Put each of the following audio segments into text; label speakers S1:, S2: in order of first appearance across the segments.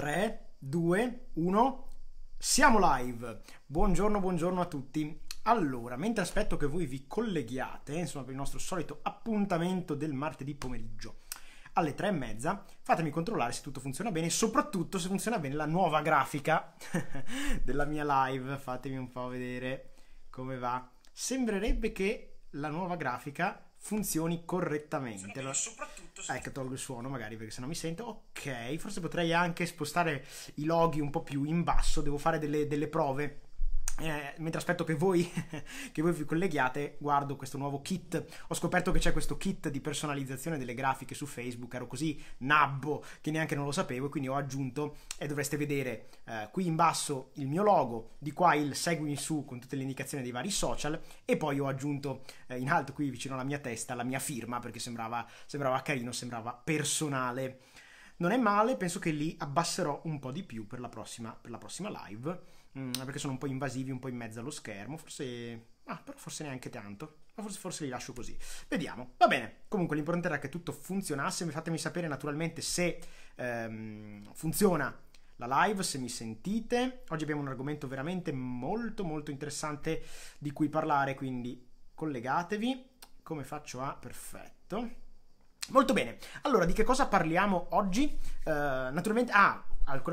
S1: 3, 2, 1, siamo live! Buongiorno, buongiorno a tutti. Allora, mentre aspetto che voi vi colleghiate, insomma, per il nostro solito appuntamento del martedì pomeriggio alle tre e mezza, fatemi controllare se tutto funziona bene e soprattutto se funziona bene la nuova grafica della mia live. Fatemi un po' vedere come va. Sembrerebbe che la nuova grafica funzioni correttamente. Lo... Soprattutto se... Ecco, tolgo il suono magari perché se no mi sento. Ok, forse potrei anche spostare i loghi un po' più in basso, devo fare delle, delle prove eh, mentre aspetto che voi, che voi vi colleghiate, guardo questo nuovo kit. Ho scoperto che c'è questo kit di personalizzazione delle grafiche su Facebook. Ero così nabbo che neanche non lo sapevo. quindi ho aggiunto e dovreste vedere eh, qui in basso il mio logo, di qua il seguimi su con tutte le indicazioni dei vari social. E poi ho aggiunto eh, in alto qui vicino alla mia testa la mia firma perché sembrava, sembrava carino, sembrava personale. Non è male, penso che li abbasserò un po' di più per la prossima, per la prossima live Mm, perché sono un po' invasivi, un po' in mezzo allo schermo, forse... Ah, però forse neanche tanto. Ma forse, forse li lascio così. Vediamo. Va bene. Comunque l'importante era che tutto funzionasse. Fatemi sapere naturalmente se ehm, funziona la live se mi sentite. Oggi abbiamo un argomento veramente molto molto interessante di cui parlare, quindi collegatevi. Come faccio a... Perfetto. Molto bene, allora di che cosa parliamo oggi? Uh, naturalmente, ah,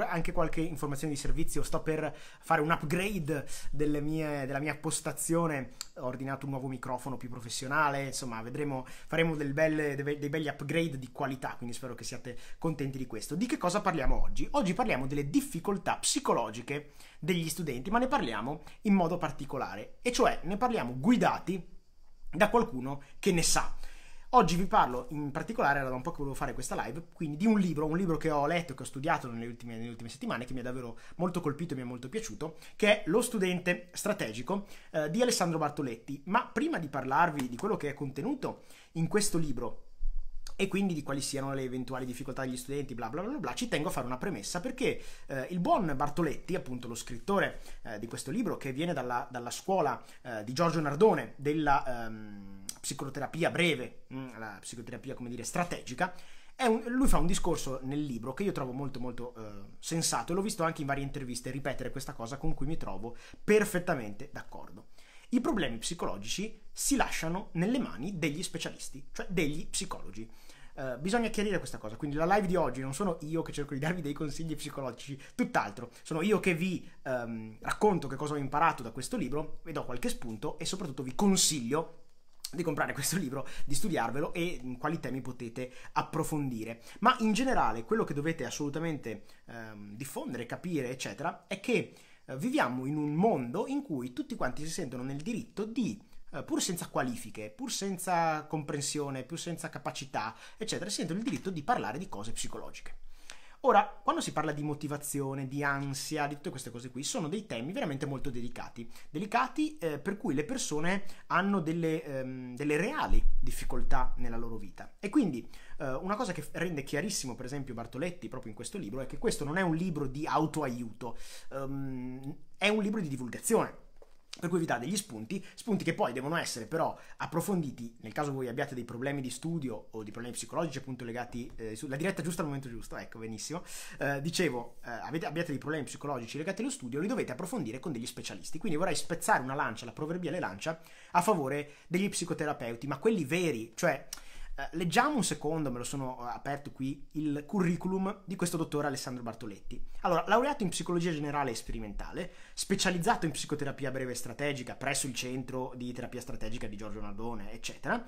S1: anche qualche informazione di servizio. Sto per fare un upgrade mie, della mia postazione. Ho ordinato un nuovo microfono più professionale. Insomma, vedremo, faremo belle, dei belli upgrade di qualità. Quindi spero che siate contenti di questo. Di che cosa parliamo oggi? Oggi parliamo delle difficoltà psicologiche degli studenti, ma ne parliamo in modo particolare. E cioè ne parliamo guidati da qualcuno che ne sa. Oggi vi parlo in particolare, era da un po' che volevo fare questa live, quindi di un libro, un libro che ho letto e che ho studiato nelle ultime, nelle ultime, settimane, che mi ha davvero molto colpito e mi è molto piaciuto, che è Lo studente strategico eh, di Alessandro Bartoletti. Ma prima di parlarvi di quello che è contenuto in questo libro, e quindi di quali siano le eventuali difficoltà degli studenti, bla bla bla bla, ci tengo a fare una premessa perché eh, il buon Bartoletti, appunto lo scrittore eh, di questo libro che viene dalla, dalla scuola eh, di Giorgio Nardone della ehm, psicoterapia breve, mh, mm, la psicoterapia come dire strategica, un, lui fa un discorso nel libro che io trovo molto molto eh, sensato e l'ho visto anche in varie interviste ripetere questa cosa con cui mi trovo perfettamente d'accordo. I problemi psicologici si lasciano nelle mani degli specialisti, cioè degli psicologi. Eh, bisogna chiarire questa cosa, quindi la live di oggi non sono io che cerco di darvi dei consigli psicologici, tutt'altro, sono io che vi um, racconto che cosa ho imparato da questo libro, vi do qualche spunto e soprattutto vi consiglio di comprare questo libro, di studiarvelo e quali temi potete approfondire. Ma in generale quello che dovete assolutamente ehm, diffondere, capire, eccetera, è che eh, viviamo in un mondo in cui tutti quanti si sentono nel diritto di eh, pur senza qualifiche, pur senza comprensione, pur senza capacità, eccetera, sentono il diritto di parlare di cose psicologiche. Ora, quando si parla di motivazione, di ansia, di tutte queste cose qui, sono dei temi veramente molto delicati. Delicati eh, per cui le persone hanno delle, ehm, delle, reali difficoltà nella loro vita. E quindi eh, una cosa che rende chiarissimo, per esempio, Bartoletti proprio in questo libro, è che questo non è un libro di autoaiuto, um, è un libro di divulgazione per cui vi dà degli spunti, spunti che poi devono essere però approfonditi nel caso voi abbiate dei problemi di studio o di problemi psicologici appunto legati eh, sulla diretta giusta al momento giusto, ecco benissimo. Eh, dicevo, eh, avete, abbiate dei problemi psicologici legati allo studio, li dovete approfondire con degli specialisti. Quindi vorrei spezzare una lancia, la proverbiale lancia, a favore degli psicoterapeuti, ma quelli veri, cioè eh, leggiamo un secondo, me lo sono eh, aperto qui, il curriculum di questo dottore Alessandro Bartoletti. Allora, laureato in psicologia generale e sperimentale, specializzato in psicoterapia breve e strategica presso il centro di terapia strategica di Giorgio Nardone, eccetera,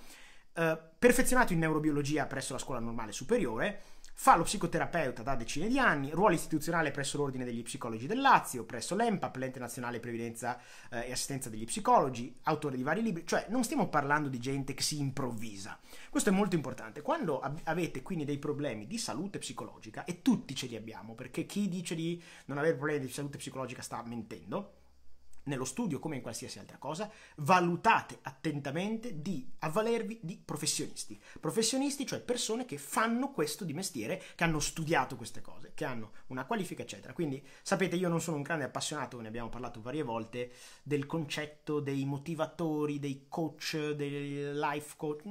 S1: eh, perfezionato in neurobiologia presso la scuola normale superiore, Fa lo psicoterapeuta da decine di anni, ruolo istituzionale presso l'Ordine degli Psicologi del Lazio, presso l'EMPA, l'Ente Nazionale Previdenza eh, e Assistenza degli Psicologi, autore di vari libri, cioè non stiamo parlando di gente che si improvvisa. Questo è molto importante. Quando avete quindi dei problemi di salute psicologica, e tutti ce li abbiamo, perché chi dice di non avere problemi di salute psicologica sta mentendo, nello studio come in qualsiasi altra cosa, valutate attentamente di avvalervi di professionisti. Professionisti, cioè persone che fanno questo di mestiere, che hanno studiato queste cose, che hanno una qualifica, eccetera. Quindi sapete, io non sono un grande appassionato, ne abbiamo parlato varie volte, del concetto dei motivatori, dei coach, dei life coach.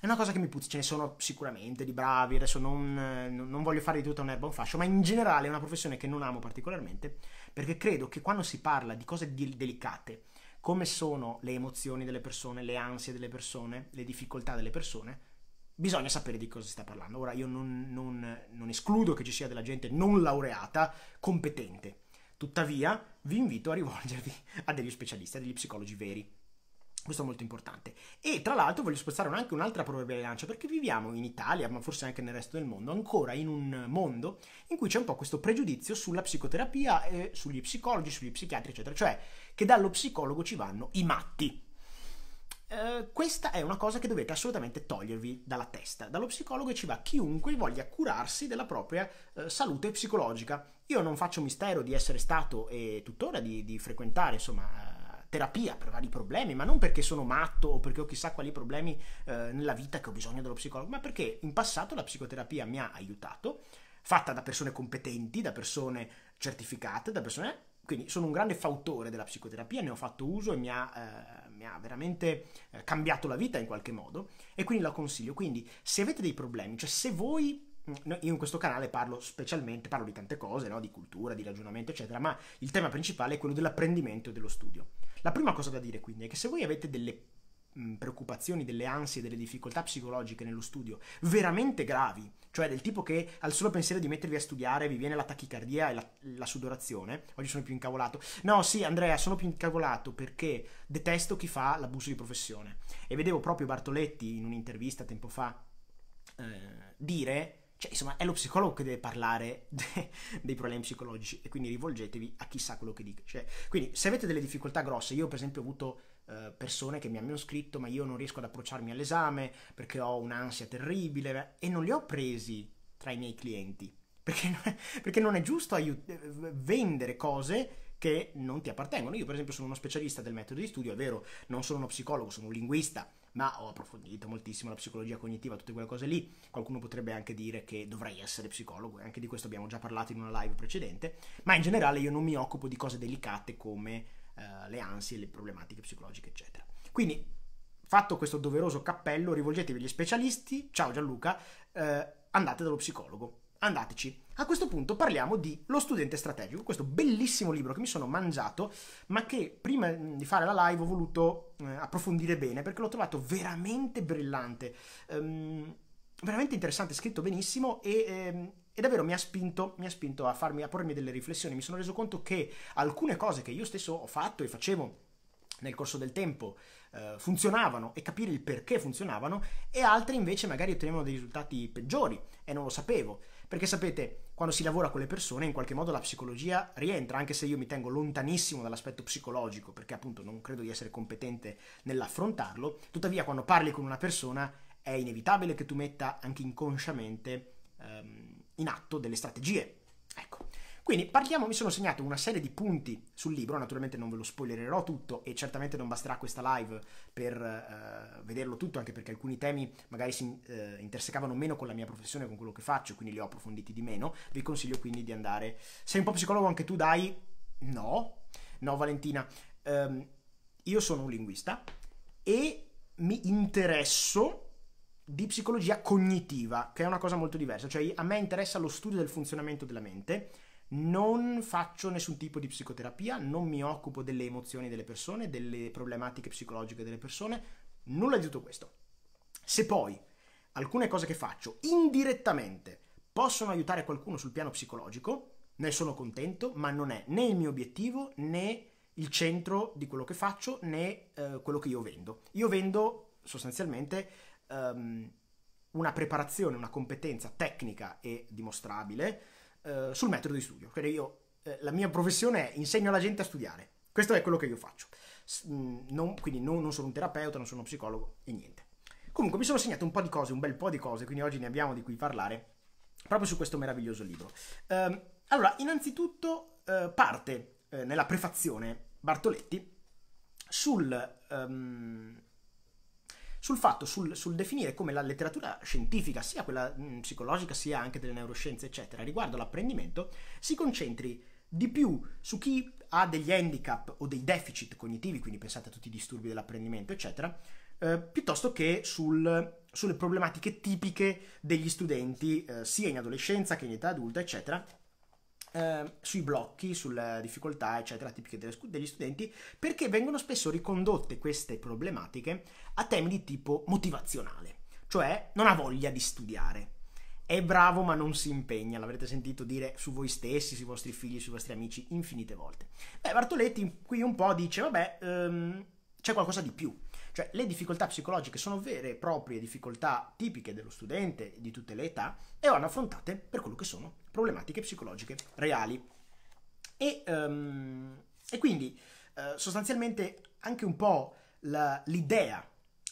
S1: È una cosa che mi puzza, ce ne sono sicuramente di bravi, adesso non, non voglio fare di tutta un'erba un fascio, ma in generale è una professione che non amo particolarmente perché credo che quando si parla di cose delicate, come sono le emozioni delle persone, le ansie delle persone, le difficoltà delle persone, bisogna sapere di cosa si sta parlando. Ora io non, non, non escludo che ci sia della gente non laureata competente, tuttavia vi invito a rivolgervi a degli specialisti, a degli psicologi veri, questo è molto importante. E tra l'altro voglio spostare anche un'altra proverbiale lancia, perché viviamo in Italia, ma forse anche nel resto del mondo, ancora in un mondo in cui c'è un po' questo pregiudizio sulla psicoterapia, e sugli psicologi, sugli psichiatri, eccetera. Cioè che dallo psicologo ci vanno i matti. Eh, questa è una cosa che dovete assolutamente togliervi dalla testa. Dallo psicologo ci va chiunque voglia curarsi della propria eh, salute psicologica. Io non faccio mistero di essere stato e tuttora di, di frequentare, insomma terapia per vari problemi, ma non perché sono matto o perché ho chissà quali problemi eh, nella vita che ho bisogno dello psicologo, ma perché in passato la psicoterapia mi ha aiutato, fatta da persone competenti, da persone certificate, da persone... Quindi sono un grande fautore della psicoterapia, ne ho fatto uso e mi ha, eh, mi ha veramente eh, cambiato la vita in qualche modo e quindi la consiglio. Quindi se avete dei problemi, cioè se voi io in questo canale parlo specialmente, parlo di tante cose, no? di cultura, di ragionamento, eccetera, ma il tema principale è quello dell'apprendimento e dello studio. La prima cosa da dire quindi è che se voi avete delle preoccupazioni, delle ansie, delle difficoltà psicologiche nello studio veramente gravi, cioè del tipo che al solo pensiero di mettervi a studiare vi viene la tachicardia e la, la, sudorazione. Oggi sono più incavolato. No, sì, Andrea, sono più incavolato perché detesto chi fa l'abuso di professione. E vedevo proprio Bartoletti in un'intervista tempo fa eh, dire cioè, insomma, è lo psicologo che deve parlare de- dei problemi psicologici e quindi rivolgetevi a chissà quello che dice. Cioè, quindi, se avete delle difficoltà grosse, io per esempio ho avuto eh, persone che mi hanno scritto ma io non riesco ad approcciarmi all'esame perché ho un'ansia terribile e non li ho presi tra i miei clienti perché, non è, perché non è giusto aiut- vendere cose che non ti appartengono. Io per esempio sono uno specialista del metodo di studio, è vero, non sono uno psicologo, sono un linguista, ma ho approfondito moltissimo la psicologia cognitiva, tutte quelle cose lì. Qualcuno potrebbe anche dire che dovrei essere psicologo, e anche di questo abbiamo già parlato in una live precedente, ma in generale io non mi occupo di cose delicate come eh, le ansie, le problematiche psicologiche, eccetera. Quindi, fatto questo doveroso cappello, rivolgetevi agli specialisti, ciao Gianluca, eh, andate dallo psicologo, andateci a questo punto parliamo di Lo studente strategico, questo bellissimo libro che mi sono mangiato, ma che prima di fare la live ho voluto eh, approfondire bene perché l'ho trovato veramente brillante, ehm, veramente interessante, scritto benissimo e, ehm, e davvero mi ha spinto, mi ha spinto a, farmi, a pormi delle riflessioni. Mi sono reso conto che alcune cose che io stesso ho fatto e facevo nel corso del tempo eh, funzionavano e capire il perché funzionavano e altre invece magari ottenevano dei risultati peggiori e non lo sapevo. Perché sapete, quando si lavora con le persone, in qualche modo la psicologia rientra, anche se io mi tengo lontanissimo dall'aspetto psicologico, perché appunto non credo di essere competente nell'affrontarlo. Tuttavia, quando parli con una persona, è inevitabile che tu metta anche inconsciamente ehm, in atto delle strategie. Ecco. Quindi partiamo, mi sono segnato una serie di punti sul libro, naturalmente non ve lo spoilererò tutto e certamente non basterà questa live per uh, vederlo tutto, anche perché alcuni temi magari si uh, intersecavano meno con la mia professione, con quello che faccio, quindi li ho approfonditi di meno. Vi consiglio quindi di andare. Sei un po' psicologo anche tu, dai? No, no Valentina. Um, io sono un linguista e mi interesso di psicologia cognitiva, che è una cosa molto diversa, cioè a me interessa lo studio del funzionamento della mente non faccio nessun tipo di psicoterapia, non mi occupo delle emozioni delle persone, delle problematiche psicologiche delle persone, nulla di tutto questo. Se poi alcune cose che faccio indirettamente possono aiutare qualcuno sul piano psicologico, ne sono contento, ma non è né il mio obiettivo né il centro di quello che faccio né eh, quello che io vendo. Io vendo sostanzialmente um, una preparazione, una competenza tecnica e dimostrabile eh, sul metodo di studio. Cioè io, eh, la mia professione è insegno alla gente a studiare. Questo è quello che io faccio. S- mm, non, quindi non, non sono un terapeuta, non sono uno psicologo e niente. Comunque mi sono segnato un po' di cose, un bel po' di cose, quindi oggi ne abbiamo di cui parlare proprio su questo meraviglioso libro. Eh, allora, innanzitutto eh, parte eh, nella prefazione Bartoletti sul... Um, sul fatto, sul, sul definire come la letteratura scientifica, sia quella mh, mm, psicologica sia anche delle neuroscienze, eccetera, riguardo l'apprendimento, si concentri di più su chi ha degli handicap o dei deficit cognitivi, quindi pensate a tutti i disturbi dell'apprendimento, eccetera, eh, piuttosto che sul, sulle problematiche tipiche degli studenti, eh, sia in adolescenza che in età adulta, eccetera, eh, sui blocchi, sulle difficoltà, eccetera, tipiche degli studenti, perché vengono spesso ricondotte queste problematiche a temi di tipo motivazionale, cioè non ha voglia di studiare. È bravo ma non si impegna, l'avrete sentito dire su voi stessi, sui vostri figli, sui vostri amici infinite volte. Beh, Bartoletti qui un po' dice, vabbè, ehm, c'è qualcosa di più. Cioè, le difficoltà psicologiche sono vere e proprie difficoltà tipiche dello studente di tutte le età e vanno affrontate per quello che sono, problematiche psicologiche reali. E, um, e quindi uh, sostanzialmente anche un po' la, l'idea,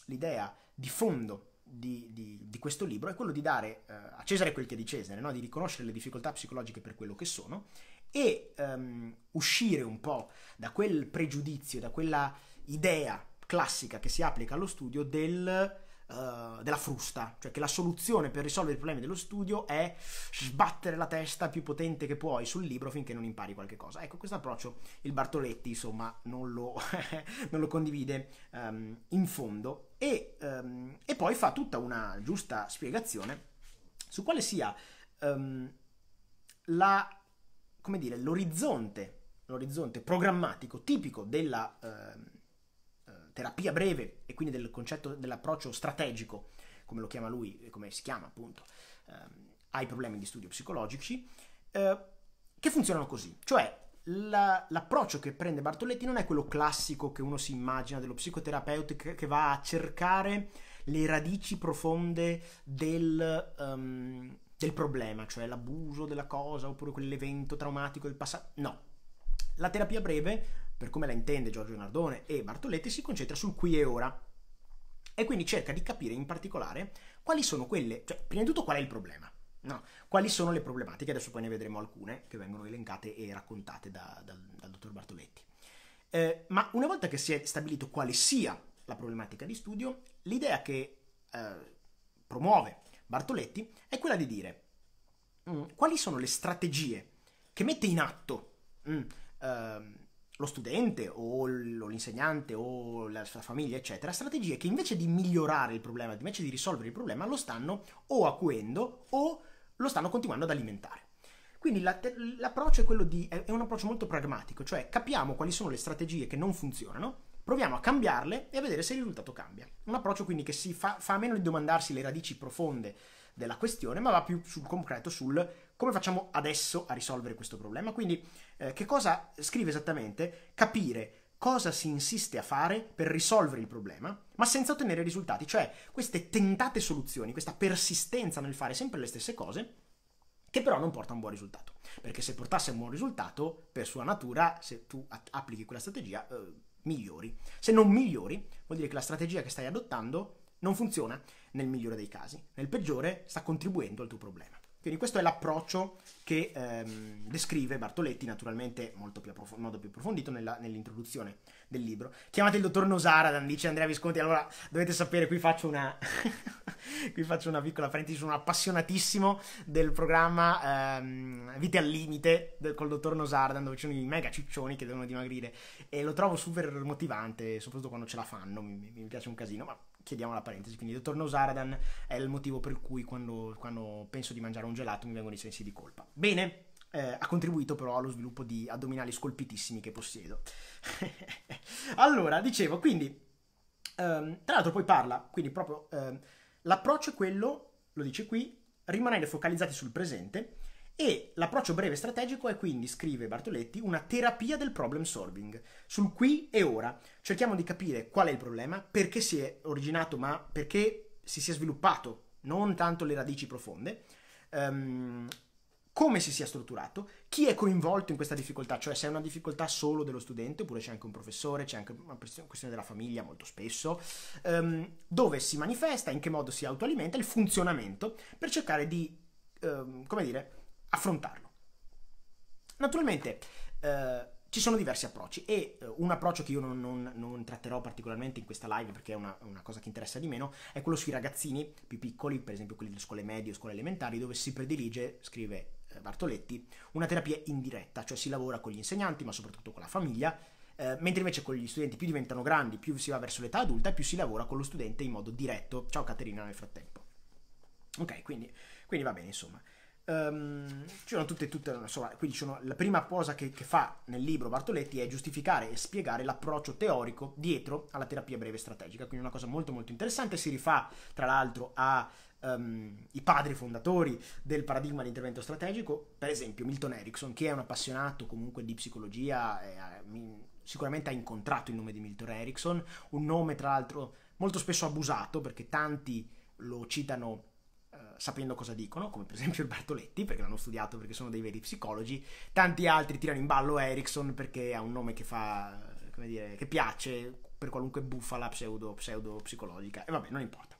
S1: l'idea di fondo di, di, di, questo libro è quello di dare uh, a Cesare quel che è di Cesare, no? di riconoscere le difficoltà psicologiche per quello che sono e um, uscire un po' da quel pregiudizio, da quella idea classica che si applica allo studio del eh, della frusta, cioè che la soluzione per risolvere i problemi dello studio è sbattere la testa più potente che puoi sul libro finché non impari qualche cosa. Ecco, questo approccio il Bartoletti insomma non lo, non lo condivide um, in fondo e, um, e, poi fa tutta una giusta spiegazione su quale sia um, la, come dire, l'orizzonte, l'orizzonte programmatico tipico della... Uh, terapia breve e quindi del concetto dell'approccio strategico, come lo chiama lui, e come si chiama appunto, ehm, ai problemi di studio psicologici, eh, che funzionano così. Cioè la, l'approccio che prende Bartoletti non è quello classico che uno si immagina dello psicoterapeuta che, che va a cercare le radici profonde del... Um, del problema, cioè l'abuso della cosa oppure quell'evento traumatico del passato. No, la terapia breve per come la intende Giorgio Nardone e Bartoletti, si concentra sul qui e ora e quindi cerca di capire in particolare quali sono quelle, cioè prima di tutto qual è il problema, no? quali sono le problematiche, adesso poi ne vedremo alcune che vengono elencate e raccontate da, da, dal dottor Bartoletti. Eh, ma una volta che si è stabilito quale sia la problematica di studio, l'idea che eh, promuove Bartoletti è quella di dire mh, mm, quali sono le strategie che mette in atto mh, mm, eh, lo studente o l'insegnante o la sua famiglia, eccetera, strategie che invece di migliorare il problema, invece di risolvere il problema, lo stanno o acuendo o lo stanno continuando ad alimentare. Quindi la, l'approccio è quello di. è un approccio molto pragmatico, cioè capiamo quali sono le strategie che non funzionano, proviamo a cambiarle e a vedere se il risultato cambia. Un approccio quindi che si fa, fa meno di domandarsi le radici profonde della questione, ma va più sul concreto, sul come facciamo adesso a risolvere questo problema? Quindi eh, che cosa scrive esattamente? Capire cosa si insiste a fare per risolvere il problema, ma senza ottenere risultati, cioè queste tentate soluzioni, questa persistenza nel fare sempre le stesse cose, che però non porta a un buon risultato, perché se portasse a un buon risultato, per sua natura, se tu applichi quella strategia, eh, migliori. Se non migliori, vuol dire che la strategia che stai adottando non funziona nel migliore dei casi, nel peggiore sta contribuendo al tuo problema. Quindi questo è l'approccio che ehm, descrive Bartoletti, naturalmente molto più approf- in modo più approfondito nella, nell'introduzione del libro. Chiamate il dottor Nosaradan, dice Andrea Visconti. Allora, dovete sapere, qui faccio una, qui faccio una piccola parentesi, sono appassionatissimo del programma ehm, Vite al Limite del, col dottor Nosaradan, dove ci sono i mega ciccioni che devono dimagrire. E lo trovo super motivante, soprattutto quando ce la fanno, mi, mi piace un casino, ma chiediamo la parentesi, quindi il dottor Nosaradan è il motivo per cui quando, quando penso di mangiare un gelato mi vengono i sensi di colpa. Bene, eh, ha contribuito però allo sviluppo di addominali scolpitissimi che possiedo. allora, dicevo, quindi, ehm, tra l'altro poi parla, quindi proprio ehm, l'approccio è quello, lo dice qui, rimanere focalizzati sul presente e l'approccio breve strategico è quindi, scrive Bartoletti, una terapia del problem solving, sul qui e ora. Cerchiamo di capire qual è il problema, perché si è originato, ma perché si sia sviluppato, non tanto le radici profonde, um, come si sia strutturato, chi è coinvolto in questa difficoltà, cioè se è una difficoltà solo dello studente, oppure c'è anche un professore, c'è anche una questione della famiglia molto spesso, um, dove si manifesta, in che modo si autoalimenta il funzionamento per cercare di, um, come dire, affrontarlo. Naturalmente eh, ci sono diversi approcci e eh, un approccio che io non, non, non, tratterò particolarmente in questa live perché è una, una, cosa che interessa di meno è quello sui ragazzini più piccoli, per esempio quelli delle scuole medie o scuole elementari, dove si predilige, scrive eh, Bartoletti, una terapia indiretta, cioè si lavora con gli insegnanti ma soprattutto con la famiglia, eh, mentre invece con gli studenti più diventano grandi, più si va verso l'età adulta, più si lavora con lo studente in modo diretto. Ciao Caterina nel frattempo. Ok, quindi, quindi va bene insomma. Um, ehm, c'erano tutte e tutte, insomma, quindi sono, la prima cosa che, che, fa nel libro Bartoletti è giustificare e spiegare l'approccio teorico dietro alla terapia breve strategica, quindi una cosa molto molto interessante, si rifà tra l'altro ai ehm, um, padri fondatori del paradigma dell'intervento strategico, per esempio Milton Erickson, che è un appassionato comunque di psicologia, è, è, sicuramente ha incontrato il nome di Milton Erickson, un nome tra l'altro molto spesso abusato perché tanti lo citano sapendo cosa dicono, come per esempio il Bertoletti, perché l'hanno studiato perché sono dei veri psicologi, tanti altri tirano in ballo Ericsson perché ha un nome che fa, come dire, che piace per qualunque bufala pseudo, pseudo psicologica, e vabbè, non importa.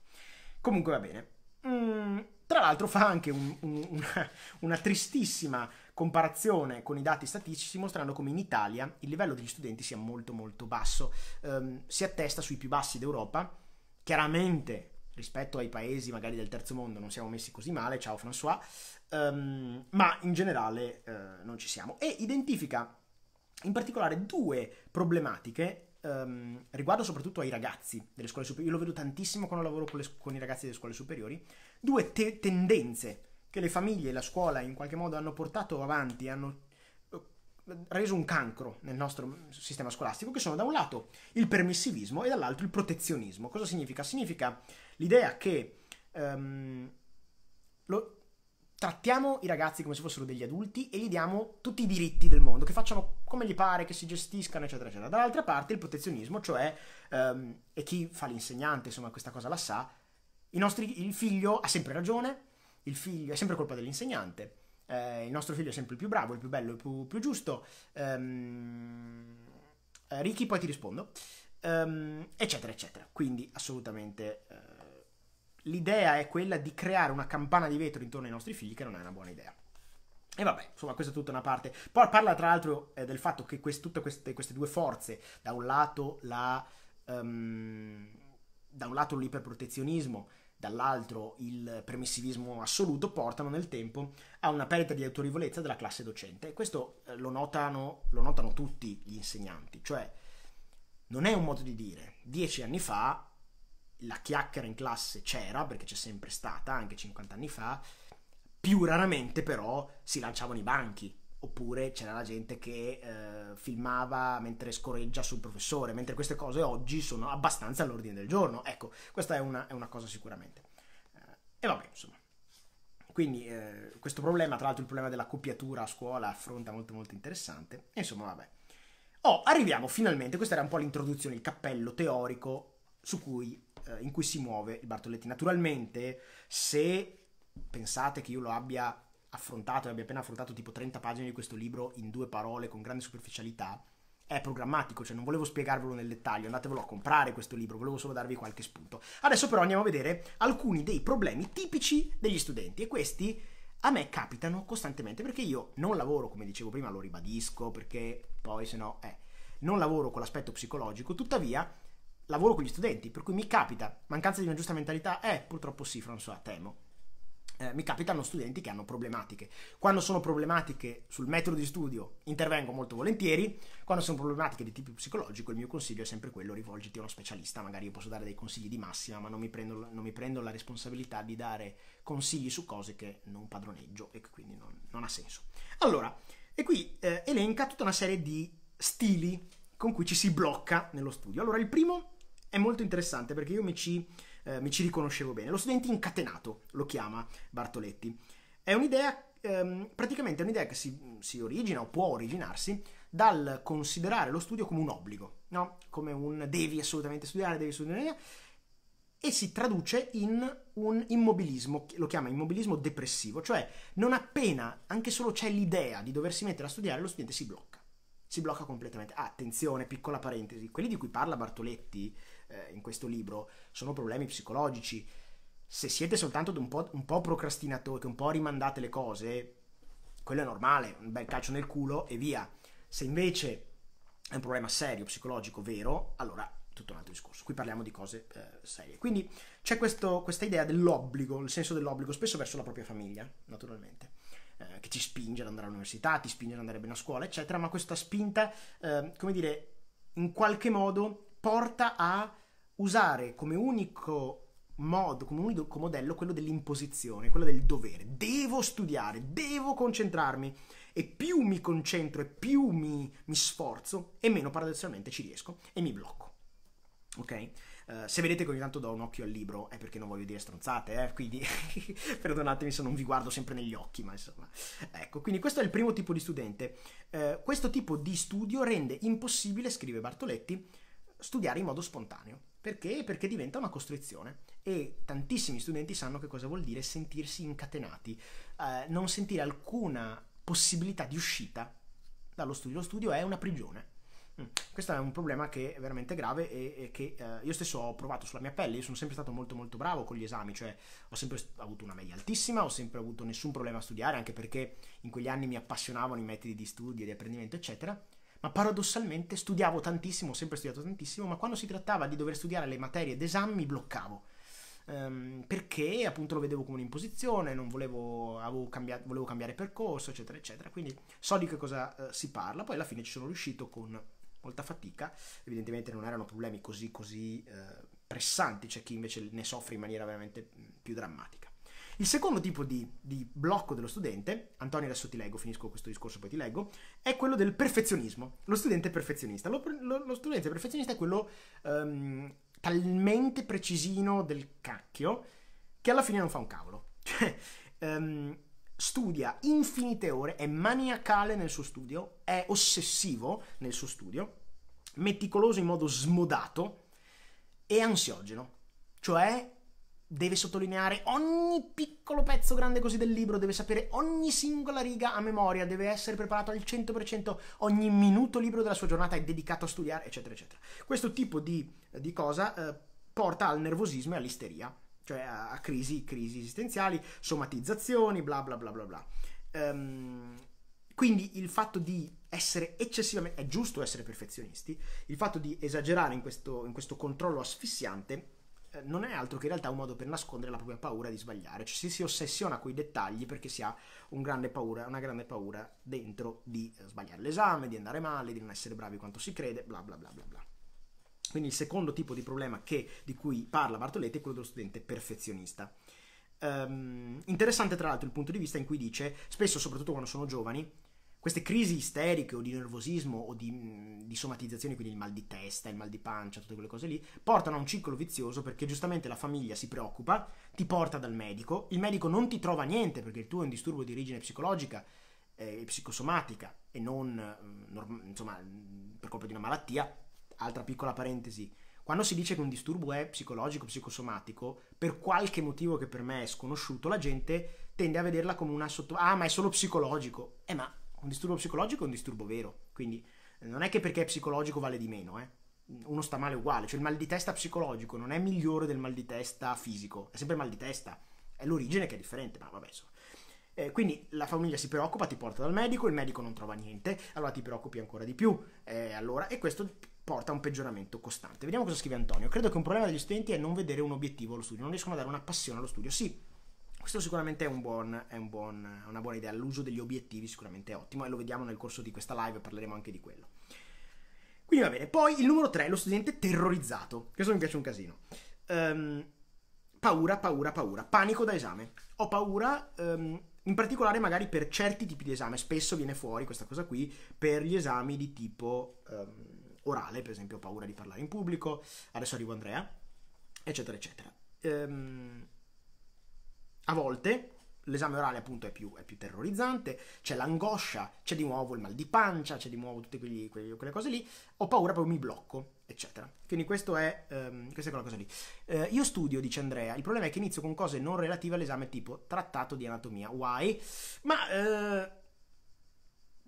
S1: Comunque va bene. Mm, tra l'altro fa anche un, un, una, una tristissima comparazione con i dati statistici mostrando come in Italia il livello degli studenti sia molto molto basso, um, si attesta sui più bassi d'Europa, chiaramente rispetto ai paesi magari del terzo mondo non siamo messi così male, ciao François, um, ma in generale uh, non ci siamo. E identifica in particolare due problematiche um, riguardo soprattutto ai ragazzi delle scuole superiori, io lo vedo tantissimo quando lavoro con, le, con i ragazzi delle scuole superiori, due te- tendenze che le famiglie e la scuola in qualche modo hanno portato avanti, hanno reso un cancro nel nostro sistema scolastico, che sono da un lato il permissivismo e dall'altro il protezionismo. Cosa significa? Significa l'idea che um, lo, trattiamo i ragazzi come se fossero degli adulti e gli diamo tutti i diritti del mondo, che facciano come gli pare, che si gestiscano, eccetera, eccetera. Dall'altra parte il protezionismo, cioè, um, e chi fa l'insegnante, insomma, questa cosa la sa, nostri, il figlio ha sempre ragione, il figlio è sempre colpa dell'insegnante eh, il nostro figlio è sempre il più bravo, il più bello, il più, più giusto, ehm, eh, Ricky poi ti rispondo, ehm, eccetera, eccetera. Quindi assolutamente eh, l'idea è quella di creare una campana di vetro intorno ai nostri figli che non è una buona idea. E vabbè, insomma, questa è tutta una parte. Poi parla tra l'altro eh, del fatto che quest- tutte queste, queste, due forze, da un lato la... Um, da un lato l'iperprotezionismo, dall'altro il permissivismo assoluto portano nel tempo a una perdita di autorevolezza della classe docente. questo eh, lo notano, lo notano tutti gli insegnanti, cioè non è un modo di dire. Dieci anni fa la chiacchiera in classe c'era, perché c'è sempre stata, anche 50 anni fa, più raramente però si lanciavano i banchi, oppure c'era la gente che eh, filmava mentre scorreggia sul professore, mentre queste cose oggi sono abbastanza all'ordine del giorno. Ecco, questa è una, è una cosa sicuramente. Eh, e vabbè, insomma. Quindi eh, questo problema, tra l'altro il problema della copiatura a scuola affronta molto molto interessante. insomma, vabbè. Oh, arriviamo finalmente, questa era un po' l'introduzione, il cappello teorico cui, eh, in cui si muove il Bartoletti. Naturalmente, se pensate che io lo abbia affrontato e abbia appena affrontato tipo 30 pagine di questo libro in due parole con grande superficialità, è programmatico, cioè non volevo spiegarvelo nel dettaglio, andatevelo a comprare questo libro, volevo solo darvi qualche spunto. Adesso però andiamo a vedere alcuni dei problemi tipici degli studenti e questi a me capitano costantemente perché io non lavoro, come dicevo prima, lo ribadisco perché poi se no eh, non lavoro con l'aspetto psicologico, tuttavia lavoro con gli studenti, per cui mi capita mancanza di una giusta mentalità? Eh, purtroppo sì, François, temo eh, mi capitano studenti che hanno problematiche. Quando sono problematiche sul metodo di studio intervengo molto volentieri, quando sono problematiche di tipo psicologico il mio consiglio è sempre quello, rivolgiti a uno specialista, magari io posso dare dei consigli di massima, ma non mi prendo, non mi prendo la responsabilità di dare consigli su cose che non padroneggio e che quindi non, non ha senso. Allora, e qui eh, elenca tutta una serie di stili con cui ci si blocca nello studio. Allora, il primo è molto interessante perché io mi ci eh, mi ci riconoscevo bene. Lo studente incatenato lo chiama Bartoletti. È un'idea, ehm, praticamente è un'idea che si, si, origina o può originarsi dal considerare lo studio come un obbligo, no? come un devi assolutamente studiare, devi studiare, e si traduce in un immobilismo, lo chiama immobilismo depressivo, cioè non appena anche solo c'è l'idea di doversi mettere a studiare, lo studente si blocca si blocca completamente. Ah, attenzione, piccola parentesi, quelli di cui parla Bartoletti eh, in questo libro sono problemi psicologici. Se siete soltanto un po', un po' procrastinatori, che un po' rimandate le cose, quello è normale, un bel calcio nel culo e via. Se invece è un problema serio, psicologico, vero, allora tutto un altro discorso. Qui parliamo di cose eh, serie. Quindi c'è questo, questa idea dell'obbligo, il senso dell'obbligo, spesso verso la propria famiglia, naturalmente, eh, che ti spinge ad andare all'università, ti spinge ad andare bene a scuola, eccetera, ma questa spinta, eh, come dire, in qualche modo porta a usare come unico modo, come unico modello quello dell'imposizione, quello del dovere. Devo studiare, devo concentrarmi e più mi concentro e più mi, mi sforzo e meno paradossalmente ci riesco e mi blocco. Ok? Uh, se vedete che ogni tanto do un occhio al libro è perché non voglio dire stronzate, eh? quindi perdonatemi se non vi guardo sempre negli occhi, ma insomma. Ecco, quindi questo è il primo tipo di studente. Uh, questo tipo di studio rende impossibile, scrive Bartoletti, studiare in modo spontaneo. Perché? Perché diventa una costrizione e tantissimi studenti sanno che cosa vuol dire sentirsi incatenati, eh, non sentire alcuna possibilità di uscita dallo studio. Lo studio è una prigione. Mm. Questo è un problema che è veramente grave e, e che eh, io stesso ho provato sulla mia pelle. Io sono sempre stato molto molto bravo con gli esami, cioè ho sempre avuto una media altissima, ho sempre avuto nessun problema a studiare, anche perché in quegli anni mi appassionavano i metodi di studio, di apprendimento, eccetera ma paradossalmente studiavo tantissimo, ho sempre studiato tantissimo, ma quando si trattava di dover studiare le materie d'esame mi bloccavo. Um, perché appunto lo vedevo come un'imposizione, non volevo, cambiato, volevo cambiare percorso, eccetera, eccetera. Quindi so di che cosa uh, si parla, poi alla fine ci sono riuscito con molta fatica, evidentemente non erano problemi così, così uh, pressanti, c'è cioè chi invece ne soffre in maniera veramente mm, più drammatica. Il secondo tipo di, di blocco dello studente, Antonio adesso ti leggo, finisco questo discorso poi ti leggo, è quello del perfezionismo. Lo studente perfezionista. Lo, lo, lo studente perfezionista è quello um, talmente precisino del cacchio che alla fine non fa un cavolo. Cioè, um, studia infinite ore, è maniacale nel suo studio, è ossessivo nel suo studio, meticoloso in modo smodato e ansiogeno. Cioè deve sottolineare ogni piccolo pezzo grande così del libro, deve sapere ogni singola riga a memoria, deve essere preparato al 100%, ogni minuto libro della sua giornata è dedicato a studiare, eccetera, eccetera. Questo tipo di, di cosa eh, porta al nervosismo e all'isteria, cioè a, a crisi, crisi, esistenziali, somatizzazioni, bla bla bla bla bla. Um, quindi il fatto di essere eccessivamente, è giusto essere perfezionisti, il fatto di esagerare in questo, in questo controllo asfissiante eh, non è altro che in realtà un modo per nascondere la propria paura di sbagliare, cioè si, si ossessiona con i dettagli perché si ha un grande paura, una grande paura dentro di eh, sbagliare l'esame, di andare male, di non essere bravi quanto si crede, bla bla bla bla bla. Quindi il secondo tipo di problema che, di cui parla Bartoletti è quello dello studente perfezionista. Um, interessante tra l'altro il punto di vista in cui dice, spesso soprattutto quando sono giovani, queste crisi isteriche o di nervosismo o di, mm, di somatizzazione, quindi il mal di testa, il mal di pancia, tutte quelle cose lì, portano a un ciclo vizioso perché giustamente la famiglia si preoccupa, ti porta dal medico, il medico non ti trova niente perché il tuo è un disturbo di origine psicologica eh, e eh, psicosomatica e non, mm, norm- insomma, mm, per colpa di una malattia. Altra piccola parentesi, quando si dice che un disturbo è psicologico, psicosomatico, per qualche motivo che per me è sconosciuto, la gente tende a vederla come una sotto... Ah, ma è solo psicologico. Eh, ma un disturbo psicologico è un disturbo vero, quindi eh, non è che perché è psicologico vale di meno, eh. Uno sta male uguale, cioè il mal di testa psicologico non è migliore del mal di testa fisico, è sempre il mal di testa, è l'origine che è differente, ma vabbè insomma. Eh, quindi la famiglia si preoccupa, ti porta dal medico, il medico non trova niente, allora ti preoccupi ancora di più, eh, allora, e questo porta a un peggioramento costante. Vediamo cosa scrive Antonio. Credo che un problema degli studenti è non vedere un obiettivo allo studio, non riescono a dare una passione allo studio. Sì, questo sicuramente è, un buon, è un buon, una buona idea, l'uso degli obiettivi sicuramente è ottimo e lo vediamo nel corso di questa live, parleremo anche di quello. Quindi va bene, poi il numero 3, lo studente terrorizzato, questo mi piace un casino. Um, paura, paura, paura, panico da esame. Ho paura, um, in particolare magari per certi tipi di esame, spesso viene fuori questa cosa qui, per gli esami di tipo um, orale, per esempio ho paura di parlare in pubblico, adesso arrivo Andrea, eccetera, eccetera. Ehm a volte l'esame orale appunto è più, è più terrorizzante, c'è l'angoscia, c'è di nuovo il mal di pancia, c'è di nuovo tutte quegli, quegli, quelle cose lì, ho paura poi mi blocco, eccetera. Quindi questo è, um, questa è quella cosa lì. Uh, io studio, dice Andrea, il problema è che inizio con cose non relative all'esame tipo trattato di anatomia, why? Ma uh, eh,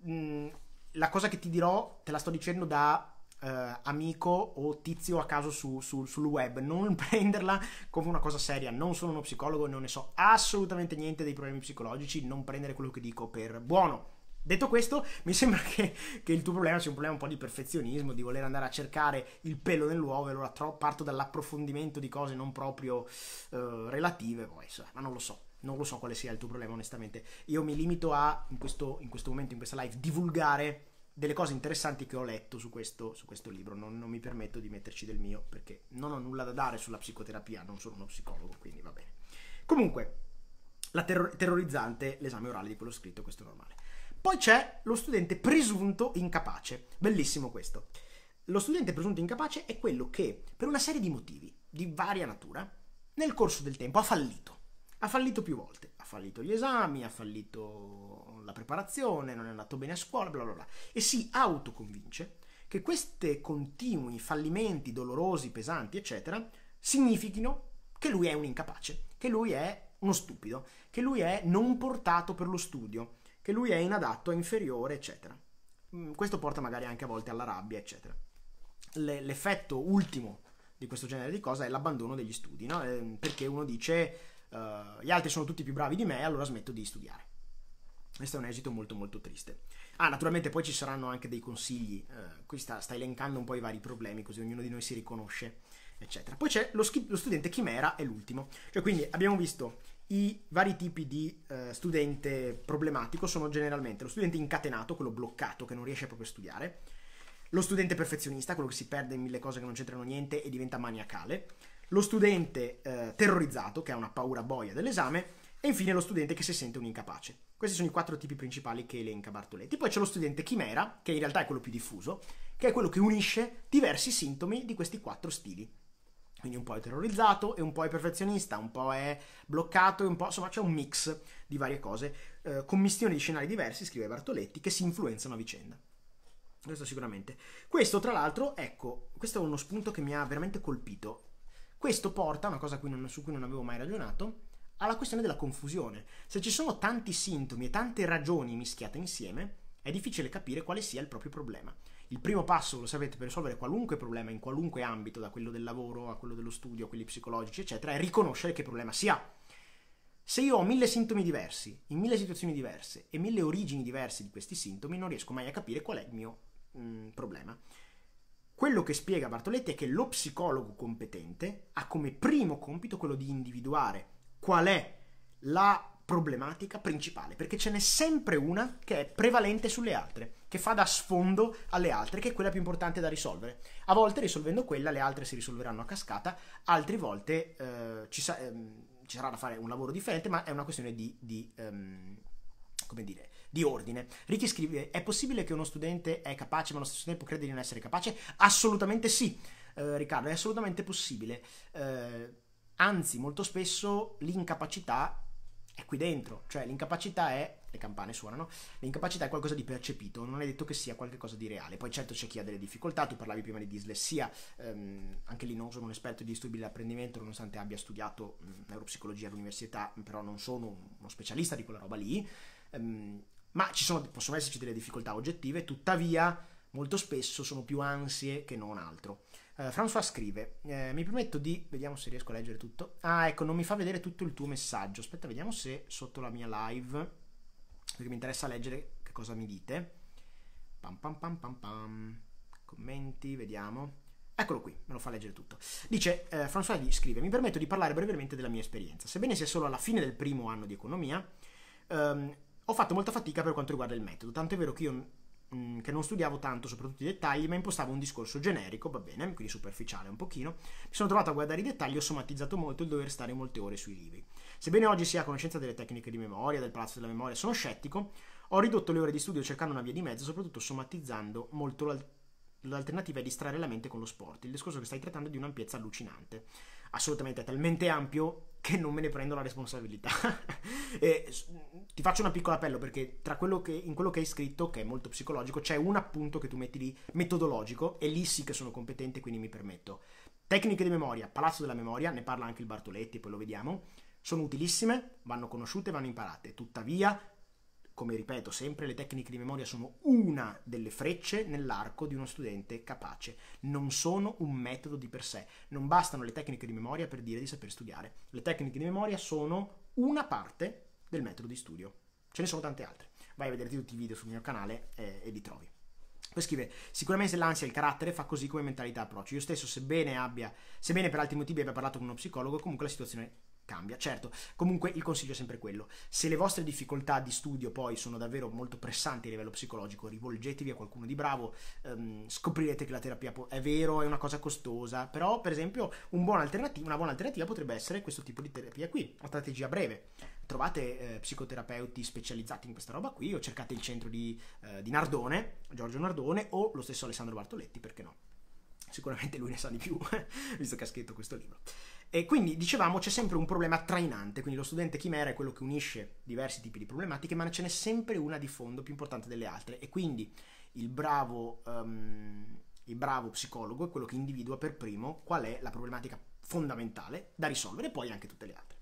S1: mh, mm, la cosa che ti dirò te la sto dicendo da eh, amico o tizio a caso su, su, sul web, non prenderla come una cosa seria, non sono uno psicologo, non ne so assolutamente niente dei problemi psicologici, non prendere quello che dico per buono. Detto questo, mi sembra che, che, il tuo problema sia un problema un po' di perfezionismo, di voler andare a cercare il pelo nell'uovo, e allora tro- parto dall'approfondimento di cose non proprio eh, relative, poi, boh, ma non lo so. Non lo so quale sia il tuo problema, onestamente. Io mi limito a, in questo, in questo momento, in questa live, divulgare delle cose interessanti che ho letto su questo, su questo libro. Non, non, mi permetto di metterci del mio perché non ho nulla da dare sulla psicoterapia, non sono uno psicologo, quindi va bene. Comunque, la terror- terrorizzante l'esame orale di quello scritto, questo è normale. Poi c'è lo studente presunto incapace, bellissimo questo. Lo studente presunto incapace è quello che, per una serie di motivi di varia natura, nel corso del tempo ha fallito ha fallito più volte, ha fallito gli esami, ha fallito la preparazione, non è andato bene a scuola, bla bla bla. E si autoconvince che questi continui fallimenti dolorosi, pesanti, eccetera, significhino che lui è un incapace, che lui è uno stupido, che lui è non portato per lo studio, che lui è inadatto, è inferiore, eccetera. Mm, questo porta magari anche a volte alla rabbia, eccetera. l'effetto ultimo di questo genere di cose è l'abbandono degli studi, no? Ehm, perché uno dice eh, gli altri sono tutti più bravi di me, allora smetto di studiare. Questo è un esito molto molto triste. Ah, naturalmente poi ci saranno anche dei consigli, uh, qui sta, sta, elencando un po' i vari problemi, così ognuno di noi si riconosce, eccetera. Poi c'è lo, schi- lo studente chimera, è l'ultimo. Cioè, quindi abbiamo visto i vari tipi di uh, studente problematico sono generalmente lo studente incatenato, quello bloccato che non riesce proprio a studiare, lo studente perfezionista, quello che si perde in mille cose che non c'entrano niente e diventa maniacale, lo studente eh, terrorizzato, che ha una paura boia dell'esame, e infine lo studente che si sente un incapace. Questi sono i quattro tipi principali che elenca Bartoletti. Poi c'è lo studente chimera, che in realtà è quello più diffuso, che è quello che unisce diversi sintomi di questi quattro stili. Quindi un po' è terrorizzato, e un po' è perfezionista, un po' è bloccato, e un po'... insomma c'è un mix di varie cose, eh, commissioni di scenari diversi, scrive Bartoletti, che si influenzano a vicenda. Questo sicuramente. Questo, tra l'altro, ecco, questo è uno spunto che mi ha veramente colpito. Questo porta, una cosa cui non, su cui non avevo mai ragionato, alla questione della confusione. Se ci sono tanti sintomi e tante ragioni mischiate insieme, è difficile capire quale sia il proprio problema. Il primo passo, lo sapete, per risolvere qualunque problema in qualunque ambito, da quello del lavoro a quello dello studio, a quelli psicologici, eccetera, è riconoscere che problema si ha. Se io ho mille sintomi diversi, in mille situazioni diverse e mille origini diverse di questi sintomi, non riesco mai a capire qual è il mio mh, mm, problema. Quello che spiega Bartoletti è che lo psicologo competente ha come primo compito quello di individuare qual è la problematica principale, perché ce n'è sempre una che è prevalente sulle altre, che fa da sfondo alle altre, che è quella più importante da risolvere. A volte risolvendo quella le altre si risolveranno a cascata, altre volte eh, ci, sa- ehm, ci, sarà da fare un lavoro differente, ma è una questione di, di ehm, come dire, di ordine. Ricky scrive: È possibile che uno studente è capace, ma allo stesso tempo crede di non essere capace? Assolutamente sì, eh, Riccardo, è assolutamente possibile. Eh, anzi, molto spesso l'incapacità è qui dentro, cioè l'incapacità è le campane suonano, l'incapacità è qualcosa di percepito, non è detto che sia qualcosa di reale. Poi certo c'è chi ha delle difficoltà, tu parlavi prima di dislessia, ehm, anche lì non sono un esperto di disturbi dell'apprendimento, nonostante abbia studiato mh, mm, neuropsicologia all'università, però non sono uno specialista di quella roba lì. Ehm, ma sono, possono esserci delle difficoltà oggettive, tuttavia molto spesso sono più ansie che non altro. Eh, François scrive, eh, mi permetto di, vediamo se riesco a leggere tutto, ah ecco non mi fa vedere tutto il tuo messaggio, aspetta vediamo se sotto la mia live, perché mi interessa leggere che cosa mi dite, pam pam pam pam pam, commenti, vediamo. Eccolo qui, me lo fa leggere tutto. Dice, eh, François gli scrive, mi permetto di parlare brevemente della mia esperienza. Sebbene sia solo alla fine del primo anno di economia, ehm, ho fatto molta fatica per quanto riguarda il metodo, tanto è vero che io mm, che non studiavo tanto soprattutto i dettagli, ma impostavo un discorso generico, va bene, quindi superficiale un pochino. Mi sono trovato a guardare i dettagli ho somatizzato molto il dover stare molte ore sui libri. Sebbene oggi sia a conoscenza delle tecniche di memoria, del palazzo della memoria, sono scettico, ho ridotto le ore di studio cercando una via di mezzo, soprattutto somatizzando molto l'alternativa l'alternativa è distrarre la mente con lo sport. Il discorso che stai trattando è di un'ampiezza allucinante. Assolutamente, è talmente ampio che non me ne prendo la responsabilità. e, ti faccio una piccola appello perché tra quello che, in quello che hai scritto, che è molto psicologico, c'è un appunto che tu metti lì, metodologico, e lì sì che sono competente, quindi mi permetto. Tecniche di memoria, palazzo della memoria, ne parla anche il Bartoletti, poi lo vediamo, sono utilissime, vanno conosciute, vanno imparate. Tuttavia, come ripeto, sempre le tecniche di memoria sono una delle frecce nell'arco di uno studente capace, non sono un metodo di per sé, non bastano le tecniche di memoria per dire di saper studiare. Le tecniche di memoria sono una parte del metodo di studio. Ce ne sono tante altre. Vai a vedere tutti i video sul mio canale eh, e li trovi. Poi scrive, sicuramente l'ansia e il carattere fa così come mentalità approccio. Io stesso, sebbene abbia, sebbene per altri motivi abbia parlato con uno psicologo, comunque la situazione cambia. Certo, comunque il consiglio è sempre quello. Se le vostre difficoltà di studio poi sono davvero molto pressanti a livello psicologico, rivolgetevi a qualcuno di bravo, ehm, scoprirete che la terapia po- è vero, è una cosa costosa, però per esempio un buon una buona alternativa potrebbe essere questo tipo di terapia qui, una strategia breve. Trovate eh, psicoterapeuti specializzati in questa roba qui o cercate il centro di, eh, di Nardone, Giorgio Nardone o lo stesso Alessandro Bartoletti, perché no? sicuramente lui ne sa di più, visto che ha scritto questo libro. E quindi dicevamo c'è sempre un problema trainante, quindi lo studente chimera è quello che unisce diversi tipi di problematiche, ma ce n'è sempre una di fondo più importante delle altre e quindi il bravo, um, il bravo psicologo è quello che individua per primo qual è la problematica fondamentale da risolvere e poi anche tutte le altre.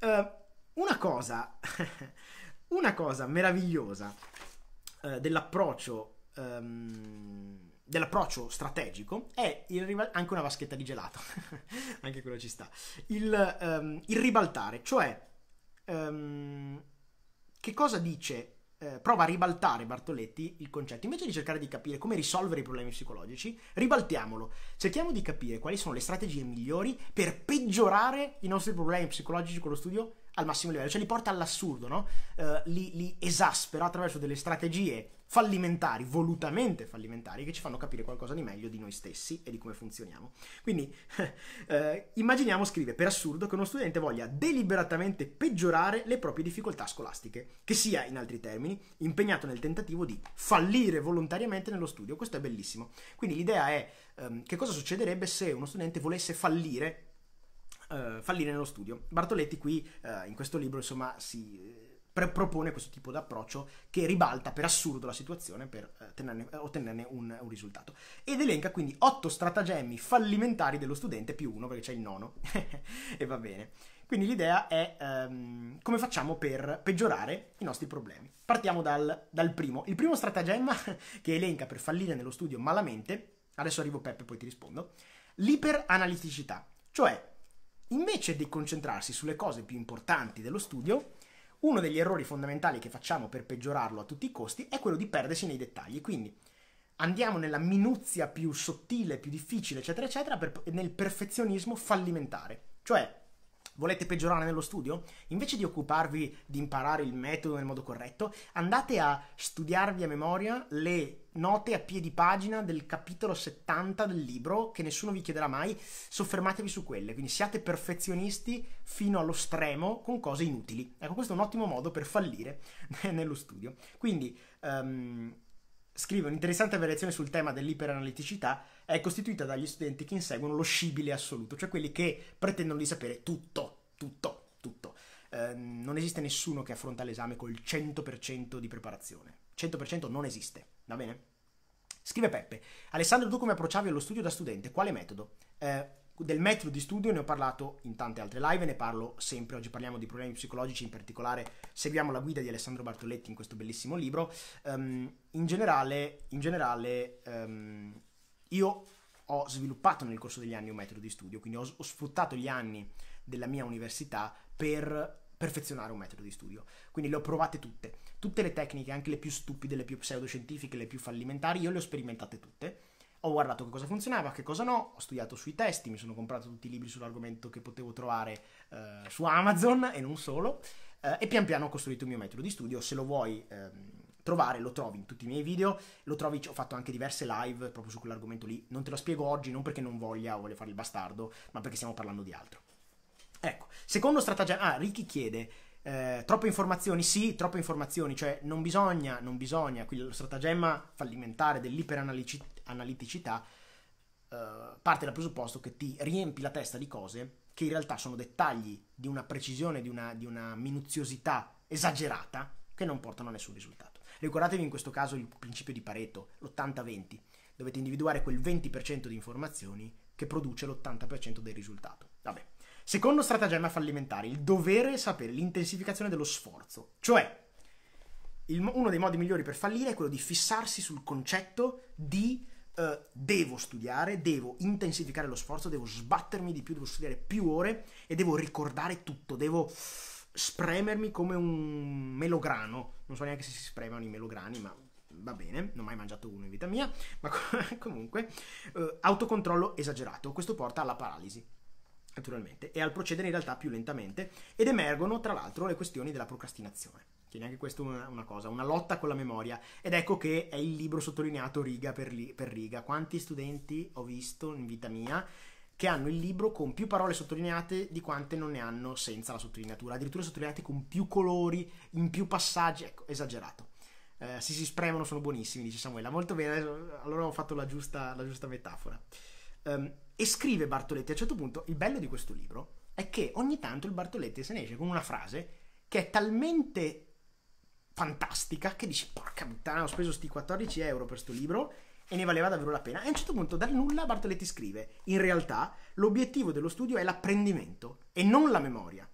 S1: Uh, una cosa, una cosa meravigliosa uh, dell'approccio um, dell'approccio strategico è rival- anche una vaschetta di gelato, anche quello ci sta, il, um, il ribaltare, cioè um, che cosa dice, eh, prova a ribaltare Bartoletti il concetto, invece di cercare di capire come risolvere i problemi psicologici, ribaltiamolo, cerchiamo di capire quali sono le strategie migliori per peggiorare i nostri problemi psicologici con lo studio al massimo livello, cioè li porta all'assurdo, no? uh, li, li esaspera attraverso delle strategie fallimentari, volutamente fallimentari, che ci fanno capire qualcosa di meglio di noi stessi e di come funzioniamo. Quindi eh, immaginiamo, scrive, per assurdo, che uno studente voglia deliberatamente peggiorare le proprie difficoltà scolastiche, che sia, in altri termini, impegnato nel tentativo di fallire volontariamente nello studio. Questo è bellissimo. Quindi l'idea è ehm, che cosa succederebbe se uno studente volesse fallire Uh, fallire nello studio. Bartoletti qui uh, in questo libro insomma si pre- propone questo tipo di approccio che ribalta per assurdo la situazione per eh, tenerne, eh, ottenerne un, un, risultato. Ed elenca quindi otto stratagemmi fallimentari dello studente più uno perché c'è il nono e va bene. Quindi l'idea è um, come facciamo per peggiorare i nostri problemi. Partiamo dal, dal primo. Il primo stratagemma che elenca per fallire nello studio malamente, adesso arrivo Peppe poi ti rispondo, l'iperanaliticità. Cioè, invece di concentrarsi sulle cose più importanti dello studio, uno degli errori fondamentali che facciamo per peggiorarlo a tutti i costi è quello di perdersi nei dettagli. Quindi andiamo nella minuzia più sottile, più difficile, eccetera, eccetera, per, nel perfezionismo fallimentare. Cioè, Volete peggiorare nello studio? Invece di occuparvi di imparare il metodo nel modo corretto, andate a studiarvi a memoria le note a piedi pagina del capitolo 70 del libro che nessuno vi chiederà mai, soffermatevi su quelle, quindi siate perfezionisti fino allo stremo con cose inutili. Ecco, questo è un ottimo modo per fallire nello studio. Quindi um, ehm, scrive un'interessante variazione sul tema dell'iperanaliticità è costituita dagli studenti che inseguono lo scibile assoluto, cioè quelli che pretendono di sapere tutto, tutto, tutto. Eh, non esiste nessuno che affronta l'esame col 100% di preparazione. 100% non esiste, va bene? Scrive Peppe, Alessandro tu come approcciavi allo studio da studente? Quale metodo? Eh, del metodo di studio ne ho parlato in tante altre live, ne parlo sempre, oggi parliamo di problemi psicologici, in particolare seguiamo la guida di Alessandro Bartoletti in questo bellissimo libro. Um, in generale, in generale um, io ho sviluppato nel corso degli anni un metodo di studio, quindi ho, ho sfruttato gli anni della mia università per perfezionare un metodo di studio. Quindi le ho provate tutte, tutte le tecniche, anche le più stupide, le più pseudoscientifiche, le più fallimentari, io le ho sperimentate tutte. Ho guardato che cosa funzionava, che cosa no, ho studiato sui testi, mi sono comprato tutti i libri sull'argomento che potevo trovare eh, su Amazon e non solo, eh, e pian piano ho costruito il mio metodo di studio. Se lo vuoi... Ehm, trovare, lo trovi in tutti i miei video, lo trovi, ho fatto anche diverse live proprio su quell'argomento lì, non te lo spiego oggi, non perché non voglia o voglio fare il bastardo, ma perché stiamo parlando di altro. Ecco, secondo stratagemma, ah, Ricky chiede, eh, troppe informazioni, sì, troppe informazioni, cioè non bisogna, non bisogna, qui lo stratagemma fallimentare dell'iperanaliticità eh, parte dal presupposto che ti riempi la testa di cose che in realtà sono dettagli di una precisione, di una, di una minuziosità esagerata che non portano a nessun risultato. Ricordatevi in questo caso il principio di Pareto, l'80-20. Dovete individuare quel 20% di informazioni che produce l'80% del risultato. Vabbè. Secondo stratagemma fallimentare, il dovere sapere, l'intensificazione dello sforzo. Cioè, il, uno dei modi migliori per fallire è quello di fissarsi sul concetto di Uh, devo studiare, devo intensificare lo sforzo, devo sbattermi di più, devo studiare più ore e devo ricordare tutto, devo spremermi come un melograno. Non so neanche se si spremono i melograni, ma va bene, non ho mai mangiato uno in vita mia, ma comunque eh, autocontrollo esagerato, questo porta alla paralisi naturalmente e al procedere in realtà più lentamente ed emergono tra l'altro le questioni della procrastinazione. Che neanche questa è una, una, cosa, una lotta con la memoria. Ed ecco che è il libro sottolineato riga per, li, per riga. Quanti studenti ho visto in vita mia che hanno il libro con più parole sottolineate di quante non ne hanno senza la sottolineatura, addirittura sottolineate con più colori, in più passaggi, ecco, esagerato. Eh, se si spremono sono buonissimi, dice Samuela, molto bene, allora ho fatto la giusta, la giusta metafora. Um, e scrive Bartoletti a un certo punto, il bello di questo libro è che ogni tanto il Bartoletti se ne esce con una frase che è talmente fantastica che dici porca puttana ho speso sti 14 euro per questo libro e ne valeva davvero la pena. E a un certo punto, dal nulla, Bartoletti scrive: In realtà, l'obiettivo dello studio è l'apprendimento e non la memoria.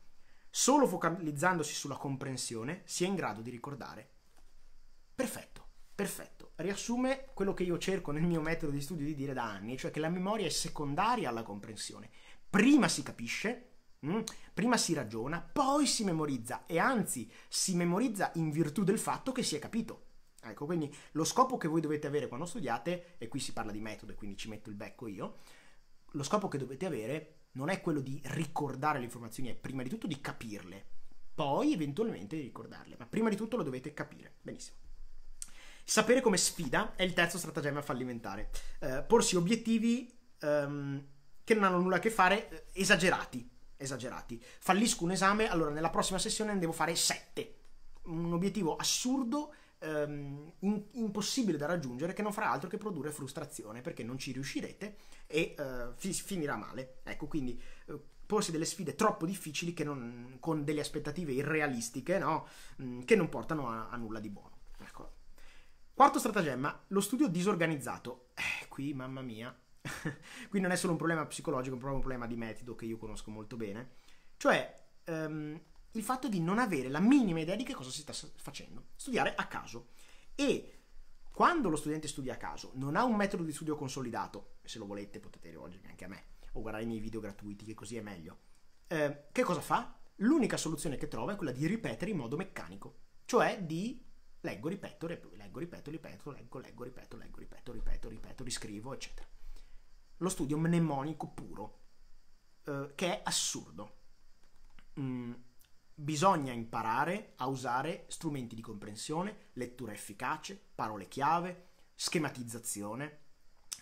S1: Solo focalizzandosi sulla comprensione si è in grado di ricordare. Perfetto, perfetto. Riassume quello che io cerco nel mio metodo di studio di dire da anni, cioè che la memoria è secondaria alla comprensione. Prima si capisce, mm, Prima si ragiona, poi si memorizza e anzi si memorizza in virtù del fatto che si è capito. Ecco, quindi lo scopo che voi dovete avere quando studiate, e qui si parla di metodo e quindi ci metto il becco io, lo scopo che dovete avere non è quello di ricordare le informazioni, è prima di tutto di capirle, poi eventualmente di ricordarle, ma prima di tutto lo dovete capire. Benissimo. Sapere come sfida è il terzo stratagemma fallimentare. Eh, porsi obiettivi ehm, che non hanno nulla a che fare, eh, esagerati, esagerati. Fallisco un esame, allora nella prossima sessione ne devo fare sette. Un obiettivo assurdo ehm, in, impossibile da raggiungere che non farà altro che produrre frustrazione perché non ci riuscirete e eh, fi, finirà male. Ecco, quindi eh, porsi delle sfide troppo difficili non, con delle aspettative irrealistiche no? mm, che non portano a, a nulla di buono. Ecco. Quarto stratagemma, lo studio disorganizzato. Eh, qui, mamma mia, qui non è solo un problema psicologico, è un problema di metodo che io conosco molto bene. Cioè, ehm, il fatto di non avere la minima idea di che cosa si sta facendo, studiare a caso. E quando lo studente studia a caso, non ha un metodo di studio consolidato, se lo volete potete rivolgervi anche a me, o guardare i miei video gratuiti, che così è meglio, eh, che cosa fa? L'unica soluzione che trova è quella di ripetere in modo meccanico, cioè di leggo, ripeto, rep- leggo, ripeto, ripeto, leggo, leggo, ripeto, leggo, ripeto, ripeto, ripeto, riscrivo, eccetera. Lo studio mnemonico puro, eh, che è assurdo. Mm Bisogna imparare a usare strumenti di comprensione, lettura efficace, parole chiave, schematizzazione,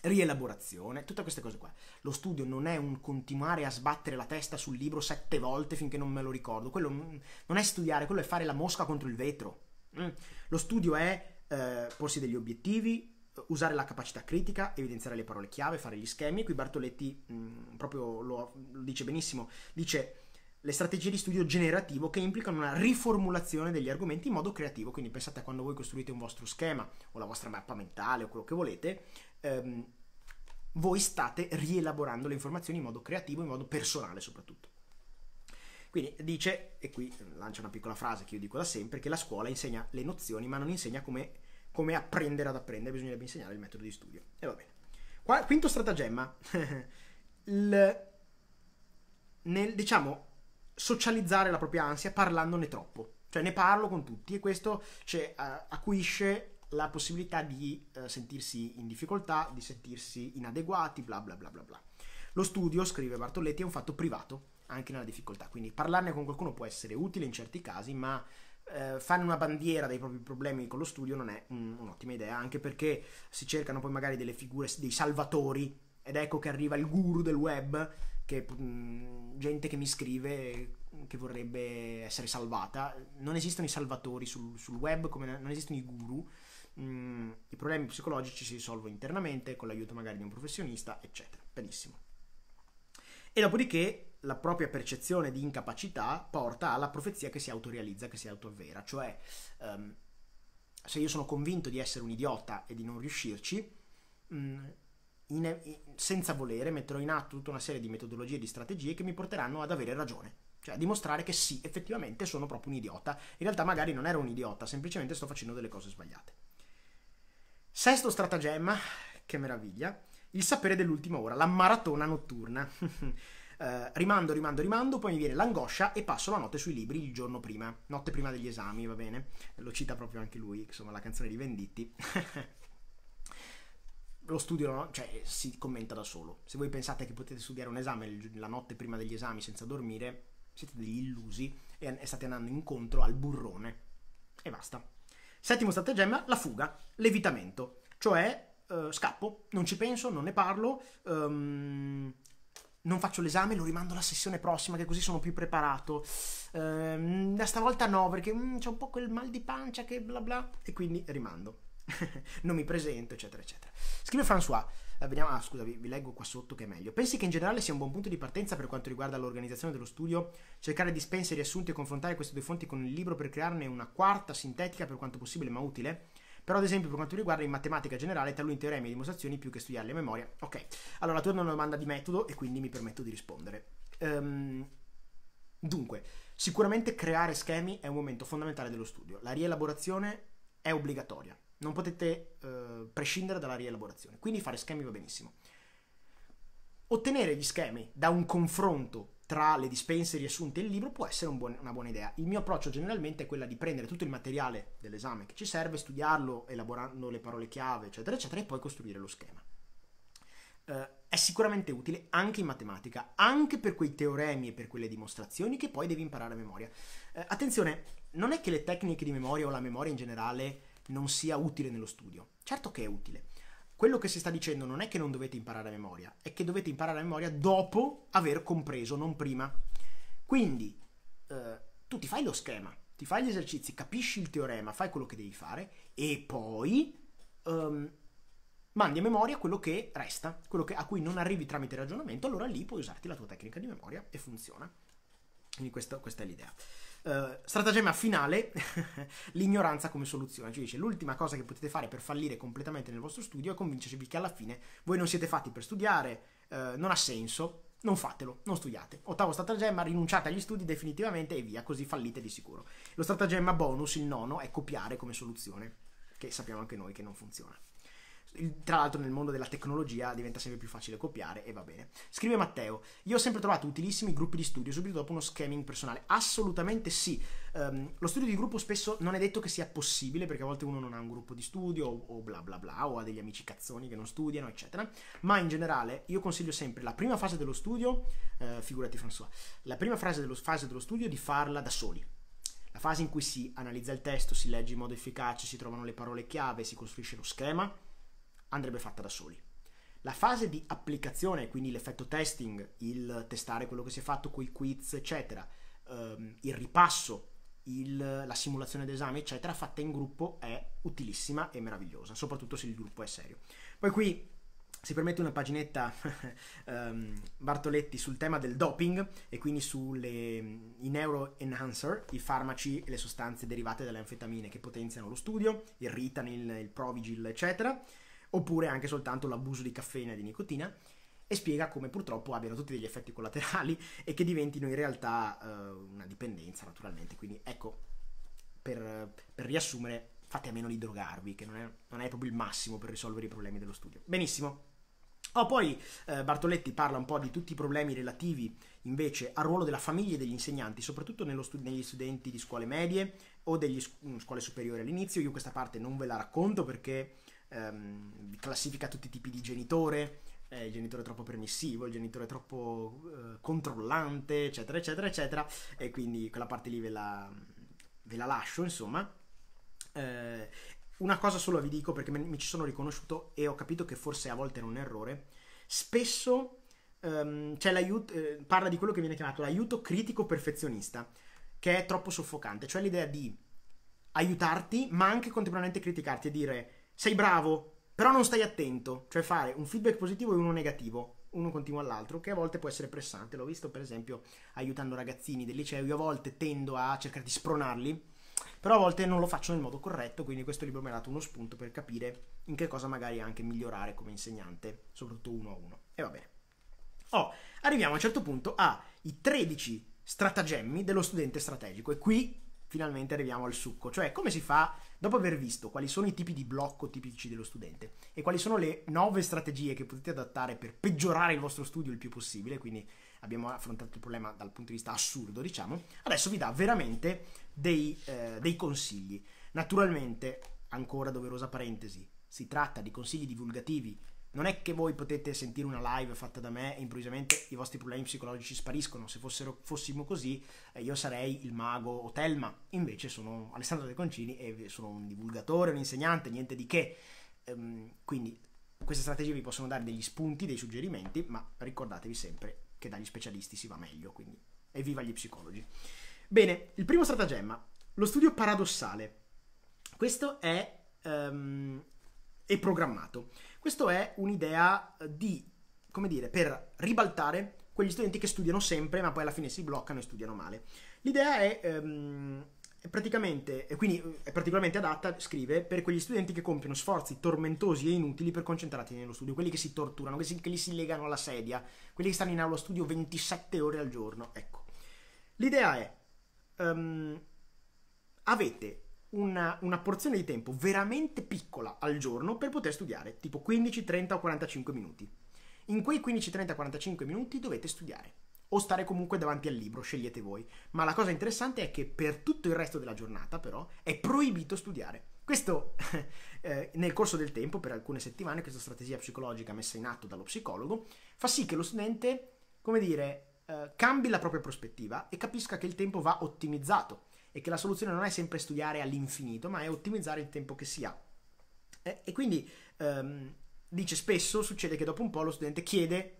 S1: rielaborazione, tutte queste cose qua. Lo studio non è un continuare a sbattere la testa sul libro sette volte finché non me lo ricordo, quello non è studiare, quello è fare la mosca contro il vetro. Mm. Lo studio è eh, porsi degli obiettivi, usare la capacità critica, evidenziare le parole chiave, fare gli schemi. Qui Bartoletti mh, mm, proprio lo, lo dice benissimo, dice le strategie di studio generativo che implicano una riformulazione degli argomenti in modo creativo, quindi pensate a quando voi costruite un vostro schema o la vostra mappa mentale o quello che volete, ehm, voi state rielaborando le informazioni in modo creativo, in modo personale soprattutto. Quindi dice, e qui lancia una piccola frase che io dico da sempre, che la scuola insegna le nozioni ma non insegna come, come apprendere ad apprendere, bisognerebbe insegnare il metodo di studio. E va bene. Qua, quinto stratagemma, il, nel, diciamo, socializzare la propria ansia parlandone troppo. Cioè ne parlo con tutti e questo cioè, uh, acuisce la possibilità di uh, sentirsi in difficoltà, di sentirsi inadeguati, bla bla bla bla bla. Lo studio, scrive Bartoletti, è un fatto privato anche nella difficoltà, quindi parlarne con qualcuno può essere utile in certi casi, ma uh, fare una bandiera dei propri problemi con lo studio non è un, un'ottima idea, anche perché si cercano poi magari delle figure, dei salvatori, ed ecco che arriva il guru del web che, mh, mm, gente che mi scrive che vorrebbe essere salvata. Non esistono i salvatori sul, sul web, come non esistono i guru. Mm, I problemi psicologici si risolvono internamente con l'aiuto magari di un professionista, eccetera. Benissimo. E dopodiché la propria percezione di incapacità porta alla profezia che si autorealizza, che si autoavvera. Cioè, um, se io sono convinto di essere un idiota e di non riuscirci, mh, mm, in, in, senza volere metterò in atto tutta una serie di metodologie e di strategie che mi porteranno ad avere ragione. Cioè a dimostrare che sì, effettivamente sono proprio un idiota. In realtà magari non ero un idiota, semplicemente sto facendo delle cose sbagliate. Sesto stratagemma, che meraviglia, il sapere dell'ultima ora, la maratona notturna. Uh, rimando, rimando, rimando, poi mi viene l'angoscia e passo la notte sui libri il giorno prima, notte prima degli esami, va bene? Lo cita proprio anche lui, insomma, la canzone di Venditti. lo studio cioè, si commenta da solo. Se voi pensate che potete studiare un esame la notte prima degli esami senza dormire, siete degli illusi e state andando incontro al burrone. E basta. Settimo stratagemma, la fuga, levitamento, cioè eh, scappo, non ci penso, non ne parlo, ehm, non faccio l'esame, lo rimando alla sessione prossima che così sono più preparato. Ehm, stavolta no perché mm, c'è un po' quel mal di pancia che bla bla e quindi rimando. non mi presento, eccetera, eccetera. Scrive François. Eh, vediamo, ah, scusa, vi, vi, leggo qua sotto che è meglio. Pensi che in generale sia un buon punto di partenza per quanto riguarda l'organizzazione dello studio? Cercare dispense, riassunti e confrontare queste due fonti con il libro per crearne una quarta sintetica per quanto possibile ma utile? Però, ad esempio, per quanto riguarda in matematica generale, taluni teoremi e dimostrazioni più che studiarle a memoria. Ok, allora torno a una domanda di metodo e quindi mi permetto di rispondere. Um, dunque, sicuramente creare schemi è un momento fondamentale dello studio. La rielaborazione è obbligatoria non potete eh, prescindere dalla rielaborazione, quindi fare schemi va benissimo. Ottenere gli schemi da un confronto tra le dispense riassunte e il libro può essere un buon, una buona idea. Il mio approccio generalmente è quello di prendere tutto il materiale dell'esame che ci serve, studiarlo, elaborando le parole chiave, eccetera, eccetera, e poi costruire lo schema. Eh, è sicuramente utile anche in matematica, anche per quei teoremi e per quelle dimostrazioni che poi devi imparare a memoria. Eh, attenzione, non è che le tecniche di memoria o la memoria in generale non sia utile nello studio. Certo che è utile. Quello che si sta dicendo non è che non dovete imparare a memoria, è che dovete imparare a memoria dopo aver compreso, non prima. Quindi eh, tu ti fai lo schema, ti fai gli esercizi, capisci il teorema, fai quello che devi fare e poi um, mandi a memoria quello che resta, quello che, a cui non arrivi tramite ragionamento, allora lì puoi usarti la tua tecnica di memoria e funziona. Quindi questa, questa è l'idea. Eh, stratagemma finale, l'ignoranza come soluzione. Cioè dice l'ultima cosa che potete fare per fallire completamente nel vostro studio è convincervi che alla fine voi non siete fatti per studiare, uh, non ha senso, non fatelo, non studiate. Ottavo stratagemma, rinunciate agli studi definitivamente e via, così fallite di sicuro. Lo stratagemma bonus, il nono, è copiare come soluzione, che sappiamo anche noi che non funziona. Tra l'altro nel mondo della tecnologia diventa sempre più facile copiare e va bene. Scrive Matteo, io ho sempre trovato utilissimi gruppi di studio subito dopo uno scamming personale. Assolutamente sì. Um, lo studio di gruppo spesso non è detto che sia possibile perché a volte uno non ha un gruppo di studio o, o bla bla bla o ha degli amici cazzoni che non studiano eccetera. Ma in generale io consiglio sempre la prima fase dello studio, eh, figurati François, la prima fase dello, fase dello studio di farla da soli. La fase in cui si analizza il testo, si legge in modo efficace, si trovano le parole chiave, si costruisce lo schema andrebbe fatta da soli. La fase di applicazione, quindi l'effetto testing, il testare quello che si è fatto con i quiz, eccetera, ehm, il ripasso, il, la simulazione d'esame, eccetera, fatta in gruppo è utilissima e meravigliosa, soprattutto se il gruppo è serio. Poi qui si permette una paginetta um, Bartoletti sul tema del doping e quindi sui neuro enhancer, i farmaci e le sostanze derivate dalle anfetamine che potenziano lo studio, il Ritanil, il Provigil, eccetera oppure anche soltanto l'abuso di caffeina e di nicotina e spiega come purtroppo abbiano tutti degli effetti collaterali e che diventino in realtà eh, una dipendenza naturalmente. Quindi ecco, per, per, riassumere, fate a meno di drogarvi, che non è, non è proprio il massimo per risolvere i problemi dello studio. Benissimo, Oh, poi eh, Bartoletti parla un po' di tutti i problemi relativi invece al ruolo della famiglia e degli insegnanti, soprattutto stud- negli studenti di scuole medie o degli scu- mm, scuole superiori all'inizio. Io questa parte non ve la racconto perché ehm, classifica tutti i tipi di genitore, eh, il genitore troppo permissivo, il genitore troppo eh, controllante, eccetera, eccetera, eccetera. E quindi quella parte lì ve la, ve la lascio, insomma. Eh, una cosa solo vi dico perché mi ci sono riconosciuto e ho capito che forse a volte era un errore. Spesso ehm, eh, parla di quello che viene chiamato l'aiuto critico perfezionista, che è troppo soffocante, cioè l'idea di aiutarti ma anche contemporaneamente criticarti e dire sei bravo, però non stai attento, cioè fare un feedback positivo e uno negativo, uno continuo all'altro, che a volte può essere pressante. L'ho visto per esempio aiutando ragazzini del liceo, io a volte tendo a cercare di spronarli, però a volte non lo faccio nel modo corretto, quindi questo libro mi ha dato uno spunto per capire in che cosa magari anche migliorare come insegnante, soprattutto uno a uno. E va bene. Oh, arriviamo a un certo punto ai 13 stratagemmi dello studente strategico e qui finalmente arriviamo al succo, cioè come si fa dopo aver visto quali sono i tipi di blocco tipici dello studente e quali sono le nove strategie che potete adattare per peggiorare il vostro studio il più possibile, quindi abbiamo affrontato il problema dal punto di vista assurdo, diciamo, adesso vi dà veramente dei, eh, dei consigli. Naturalmente, ancora doverosa parentesi, si tratta di consigli divulgativi non è che voi potete sentire una live fatta da me e improvvisamente i vostri problemi psicologici spariscono. Se fossero, fossimo così, eh, io sarei il mago o Telma. Invece sono Alessandro De Concini e sono un divulgatore, un insegnante, niente di che. Ehm, quindi queste strategie vi possono dare degli spunti, dei suggerimenti, ma ricordatevi sempre che dagli specialisti si va meglio, quindi evviva gli psicologi. Bene, il primo stratagemma, lo studio paradossale. Questo è, um, è programmato. Questo è un'idea eh, di, come dire, per ribaltare quegli studenti che studiano sempre ma poi alla fine si bloccano e studiano male. L'idea è... Ehm, praticamente, quindi eh, è particolarmente adatta, scrive, per quegli studenti che compiono sforzi tormentosi e inutili per concentrarsi nello studio, quelli che si torturano, che, si, che li si legano alla sedia, quelli che stanno in aula studio 27 ore al giorno. Ecco, l'idea è, um, avete una, una, porzione di tempo veramente piccola al giorno per poter studiare, tipo 15, 30 o 45 minuti. In quei 15, 30, 45 minuti dovete studiare o stare comunque davanti al libro, scegliete voi. Ma la cosa interessante è che per tutto il resto della giornata, però, è proibito studiare. Questo, eh, nel corso del tempo, per alcune settimane, questa strategia psicologica messa in atto dallo psicologo fa sì che lo studente, come dire, eh, cambi la propria prospettiva e capisca che il tempo va ottimizzato e che la soluzione non è sempre studiare all'infinito, ma è ottimizzare il tempo che si ha. Eh, e quindi ehm, dice spesso succede che dopo un po' lo studente chiede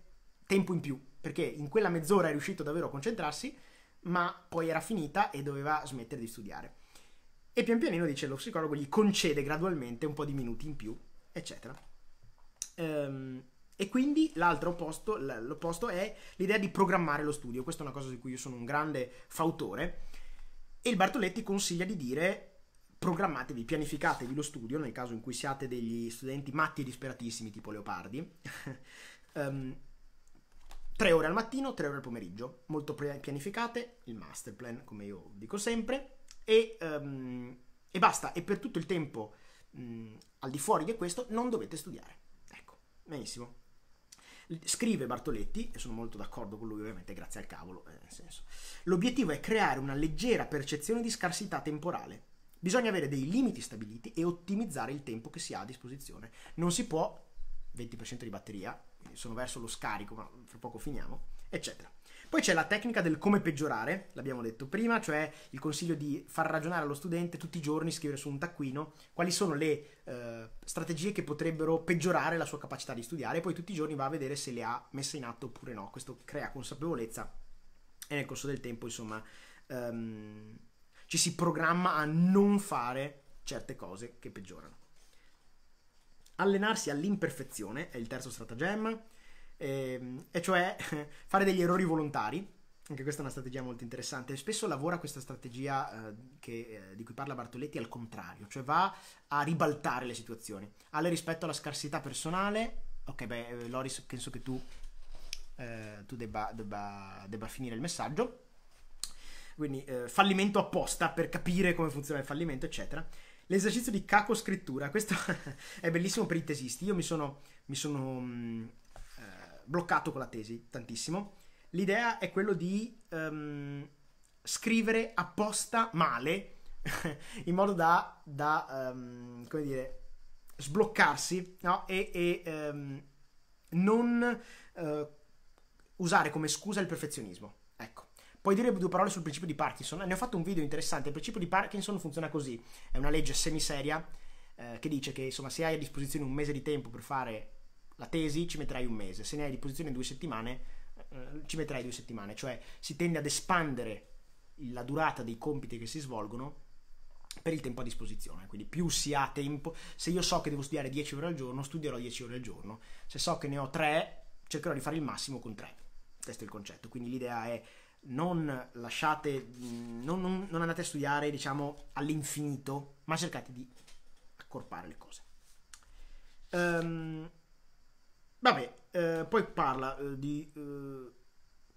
S1: tempo in più, perché in quella mezz'ora è riuscito davvero a concentrarsi, ma poi era finita e doveva smettere di studiare. E pian pianino, dice lo psicologo, gli concede gradualmente un po' di minuti in più, eccetera. Ehm, e quindi l'altro opposto, l'opposto è l'idea di programmare lo studio. Questa è una cosa di cui io sono un grande fautore e il Bartoletti consiglia di dire programmatevi, pianificatevi lo studio nel caso in cui siate degli studenti matti e disperatissimi tipo Leopardi. um, tre ore al mattino, tre ore al pomeriggio, molto pianificate, il master plan come io dico sempre, e, um, e basta, e per tutto il tempo um, al di fuori di questo non dovete studiare. Ecco, benissimo. Scrive Bartoletti, e sono molto d'accordo con lui ovviamente, grazie al cavolo, eh, nel senso. L'obiettivo è creare una leggera percezione di scarsità temporale. Bisogna avere dei limiti stabiliti e ottimizzare il tempo che si ha a disposizione. Non si può 20% di batteria, sono verso lo scarico, ma fra poco finiamo, eccetera. Poi c'è la tecnica del come peggiorare, l'abbiamo detto prima, cioè il consiglio di far ragionare allo studente tutti i giorni, scrivere su un taccuino quali sono le eh, strategie che potrebbero peggiorare la sua capacità di studiare e poi tutti i giorni va a vedere se le ha messe in atto oppure no. Questo crea consapevolezza e nel corso del tempo, insomma, um, ci si programma a non fare certe cose che peggiorano. Allenarsi all'imperfezione è il terzo stratagemma e, ehm, e cioè fare degli errori volontari. Anche questa è una strategia molto interessante. Spesso lavora questa strategia eh, che, eh, di cui parla Bartoletti al contrario, cioè va a ribaltare le situazioni. Ale rispetto alla scarsità personale, ok, beh, eh, Loris, penso che tu, eh, tu debba, debba, debba, finire il messaggio. Quindi eh, fallimento apposta per capire come funziona il fallimento, eccetera. L'esercizio di caco scrittura, questo è bellissimo per i tesisti. Io mi sono, mi sono mh, mm, bloccato con la tesi tantissimo. L'idea è quello di um, scrivere apposta male in modo da, da um, come dire, sbloccarsi no? e, e um, non uh, usare come scusa il perfezionismo. Ecco. Puoi dire due parole sul principio di Parkinson. Ne ho fatto un video interessante. Il principio di Parkinson funziona così: è una legge semiseria eh, che dice che insomma, se hai a disposizione un mese di tempo per fare la tesi ci metterai un mese, se ne hai di posizione due settimane eh, ci metterai due settimane, cioè si tende ad espandere la durata dei compiti che si svolgono per il tempo a disposizione, quindi più si ha tempo, se io so che devo studiare 10 ore al giorno, studierò 10 ore al giorno, se so che ne ho 3, cercherò di fare il massimo con 3, questo è il concetto, quindi l'idea è non lasciate, mm, non, non, non andate a studiare diciamo all'infinito, ma cercate di accorpare le cose. Um, Vabbè, eh, poi parla eh, di... Eh,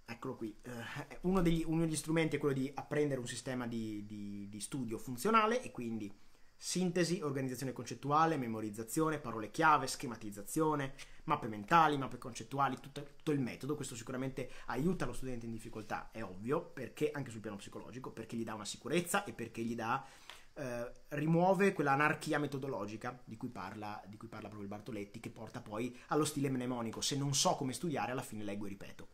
S1: eccolo qui. Eh, uno degli, uno, degli, strumenti è quello di apprendere un sistema di, di, di studio funzionale e quindi sintesi, organizzazione concettuale, memorizzazione, parole chiave, schematizzazione, mappe mentali, mappe concettuali, tutto, tutto, il metodo. Questo sicuramente aiuta lo studente in difficoltà, è ovvio, perché anche sul piano psicologico, perché gli dà una sicurezza e perché gli dà eh, rimuove quell'anarchia metodologica di cui, parla, di cui parla proprio il Bartoletti, che porta poi allo stile mnemonico. Se non so come studiare, alla fine leggo e ripeto.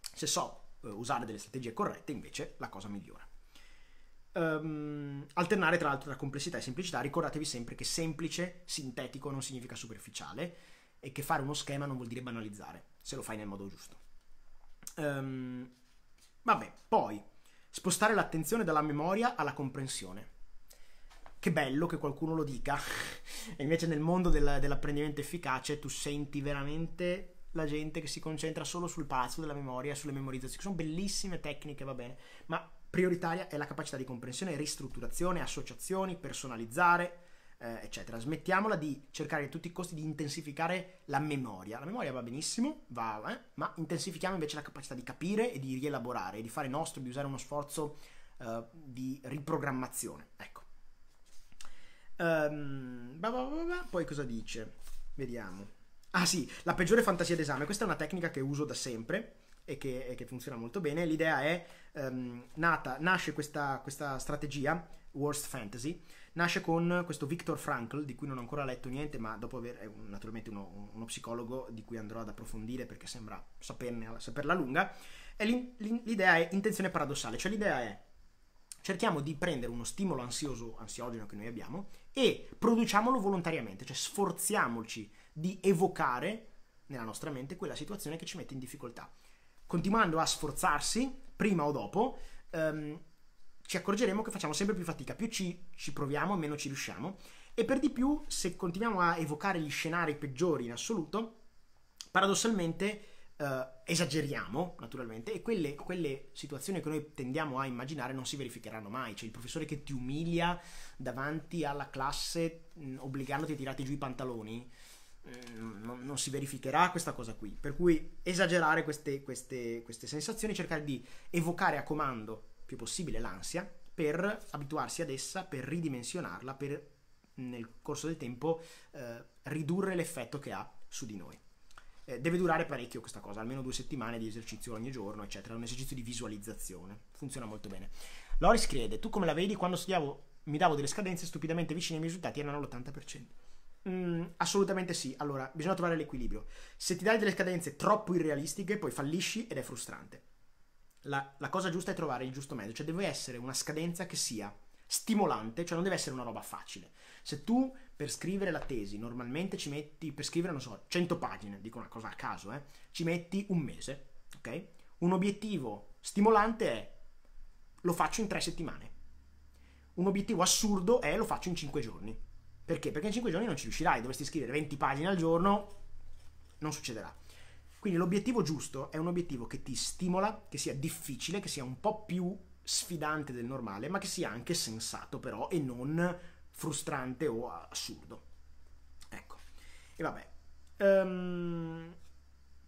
S1: Se so eh, usare delle strategie corrette, invece, la cosa migliora. Um, alternare tra l'altro tra complessità e semplicità, ricordatevi sempre che semplice, sintetico non significa superficiale e che fare uno schema non vuol dire banalizzare, se lo fai nel modo giusto. Um, vabbè, poi spostare l'attenzione dalla memoria alla comprensione che bello che qualcuno lo dica. e invece nel mondo del, dell'apprendimento efficace tu senti veramente la gente che si concentra solo sul palazzo della memoria, sulle memorizzazioni. Sono bellissime tecniche, va bene, ma prioritaria è la capacità di comprensione, ristrutturazione, associazioni, personalizzare, eh, eccetera. Smettiamola di cercare a tutti i costi di intensificare la memoria. La memoria va benissimo, va, eh, ma intensifichiamo invece la capacità di capire e di rielaborare, di fare nostro, di usare uno sforzo eh, di riprogrammazione. Ecco. Um, ehm, bah bah bah poi cosa dice? Vediamo. Ah sì, la peggiore fantasia d'esame. Questa è una tecnica che uso da sempre e che, e che funziona molto bene. L'idea è, um, nata, nasce questa, questa strategia, Worst Fantasy, nasce con questo Viktor Frankl, di cui non ho ancora letto niente, ma dopo aver, è un, naturalmente uno, uno, psicologo di cui andrò ad approfondire perché sembra saperne, saperla lunga. E l'idea è intenzione paradossale, cioè l'idea è cerchiamo di prendere uno stimolo ansioso, ansiogeno che noi abbiamo e produciamolo volontariamente, cioè sforziamoci di evocare nella nostra mente quella situazione che ci mette in difficoltà. Continuando a sforzarsi, prima o dopo, ehm, ci accorgeremo che facciamo sempre più fatica, più ci, ci proviamo, meno ci riusciamo e per di più, se continuiamo a evocare gli scenari peggiori in assoluto, paradossalmente eh, esageriamo naturalmente e quelle, quelle, situazioni che noi tendiamo a immaginare non si verificheranno mai, cioè il professore che ti umilia davanti alla classe mh, mm, obbligandoti a tirarti giù i pantaloni, mm, non, non, si verificherà questa cosa qui. Per cui esagerare queste, queste, queste, sensazioni, cercare di evocare a comando più possibile l'ansia per abituarsi ad essa, per ridimensionarla, per nel corso del tempo eh, ridurre l'effetto che ha su di noi. Eh, deve durare parecchio questa cosa, almeno due settimane di esercizio ogni giorno, eccetera. un esercizio di visualizzazione, funziona molto bene. Loris crede, tu come la vedi quando studiavo mi davo delle scadenze stupidamente vicine, ai miei risultati erano l'80%. Mm, assolutamente sì, allora bisogna trovare l'equilibrio. Se ti dai delle scadenze troppo irrealistiche, poi fallisci ed è frustrante. La, la cosa giusta è trovare il giusto mezzo, cioè deve essere una scadenza che sia stimolante, cioè non deve essere una roba facile. Se tu per scrivere la tesi normalmente ci metti, per scrivere, non so, 100 pagine, dico una cosa a caso, eh, ci metti un mese, ok? Un obiettivo stimolante è lo faccio in tre settimane. Un obiettivo assurdo è lo faccio in cinque giorni. Perché? Perché in cinque giorni non ci riuscirai, dovresti scrivere 20 pagine al giorno, non succederà. Quindi l'obiettivo giusto è un obiettivo che ti stimola, che sia difficile, che sia un po' più sfidante del normale, ma che sia anche sensato però e non frustrante o assurdo. Ecco. E vabbè. Um,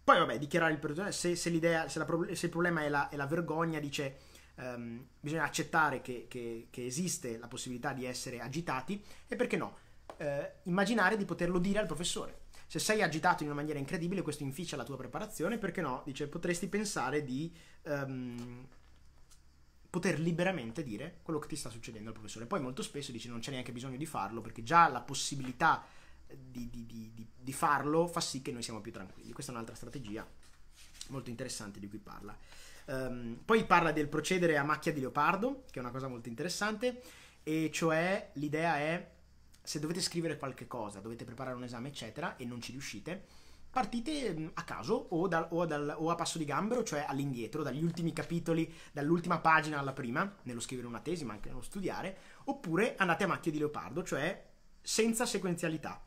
S1: poi vabbè, dichiarare il perdono, se, se, se, pro- se, il problema è la, è la vergogna, dice um, bisogna accettare che, che, che, esiste la possibilità di essere agitati e perché no, uh, immaginare di poterlo dire al professore. Se sei agitato in una maniera incredibile, questo inficia la tua preparazione, perché no, dice potresti pensare di... Um, poter liberamente dire quello che ti sta succedendo al professore. Poi molto spesso dici non c'è neanche bisogno di farlo perché già la possibilità eh, di, di, di, di farlo fa sì che noi siamo più tranquilli. Questa è un'altra strategia molto interessante di cui parla. Um, poi parla del procedere a macchia di leopardo, che è una cosa molto interessante, e cioè l'idea è se dovete scrivere qualche cosa, dovete preparare un esame, eccetera, e non ci riuscite, partite mm, a caso o, dal, o, dal, o, a passo di gambero, cioè all'indietro, dagli ultimi capitoli, dall'ultima pagina alla prima, nello scrivere una tesi ma anche nello studiare, oppure andate a macchia di leopardo, cioè senza sequenzialità,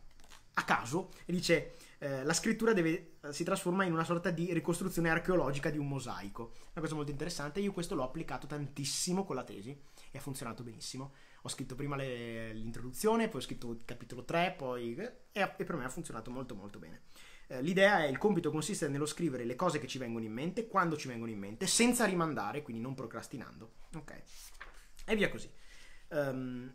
S1: a caso, e dice eh, la scrittura deve, eh, si trasforma in una sorta di ricostruzione archeologica di un mosaico. Una cosa molto interessante, io questo l'ho applicato tantissimo con la tesi e ha funzionato benissimo. Ho scritto prima le, l'introduzione, poi ho scritto il capitolo 3, poi, eh, e, e per me ha funzionato molto molto bene. Eh, l'idea è il compito consiste nello scrivere le cose che ci vengono in mente, quando ci vengono in mente, senza rimandare, quindi non procrastinando. Ok? E via così. Um,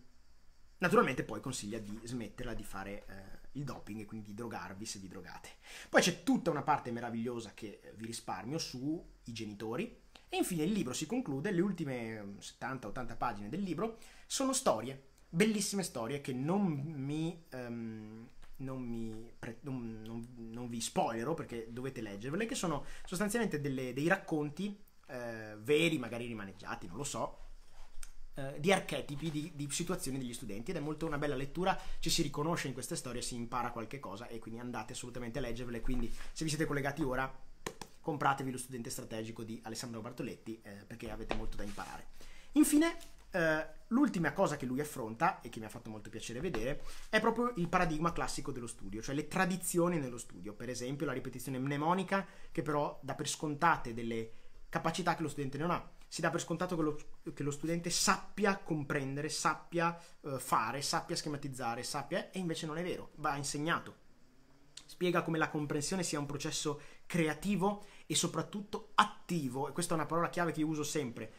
S1: naturalmente poi consiglia di smetterla di fare eh, il doping e quindi di drogarvi se vi drogate. Poi c'è tutta una parte meravigliosa che eh, vi risparmio sui genitori. E infine il libro si conclude, le ultime 70-80 mm, pagine del libro sono storie, bellissime storie che non mi... Um, non, mi pre- non, non, non, vi spoilerò perché dovete leggervele, che sono sostanzialmente delle, dei racconti eh, veri, magari rimaneggiati, non lo so, eh, di archetipi, di, di, situazioni degli studenti ed è molto una bella lettura, ci si riconosce in queste storie, si impara qualche cosa e quindi andate assolutamente a leggervele, quindi se vi siete collegati ora compratevi lo studente strategico di Alessandro Bartoletti eh, perché avete molto da imparare. Infine eh, l'ultima cosa che lui affronta, e che mi ha fatto molto piacere vedere, è proprio il paradigma classico dello studio, cioè le tradizioni nello studio, per esempio la ripetizione mnemonica, che però dà per scontate delle capacità che lo studente non ha. Si dà per scontato che lo, che lo studente sappia comprendere, sappia eh, fare, sappia schematizzare, sappia, e invece non è vero, va insegnato. Spiega come la comprensione sia un processo creativo e soprattutto attivo, e questa è una parola chiave che io uso sempre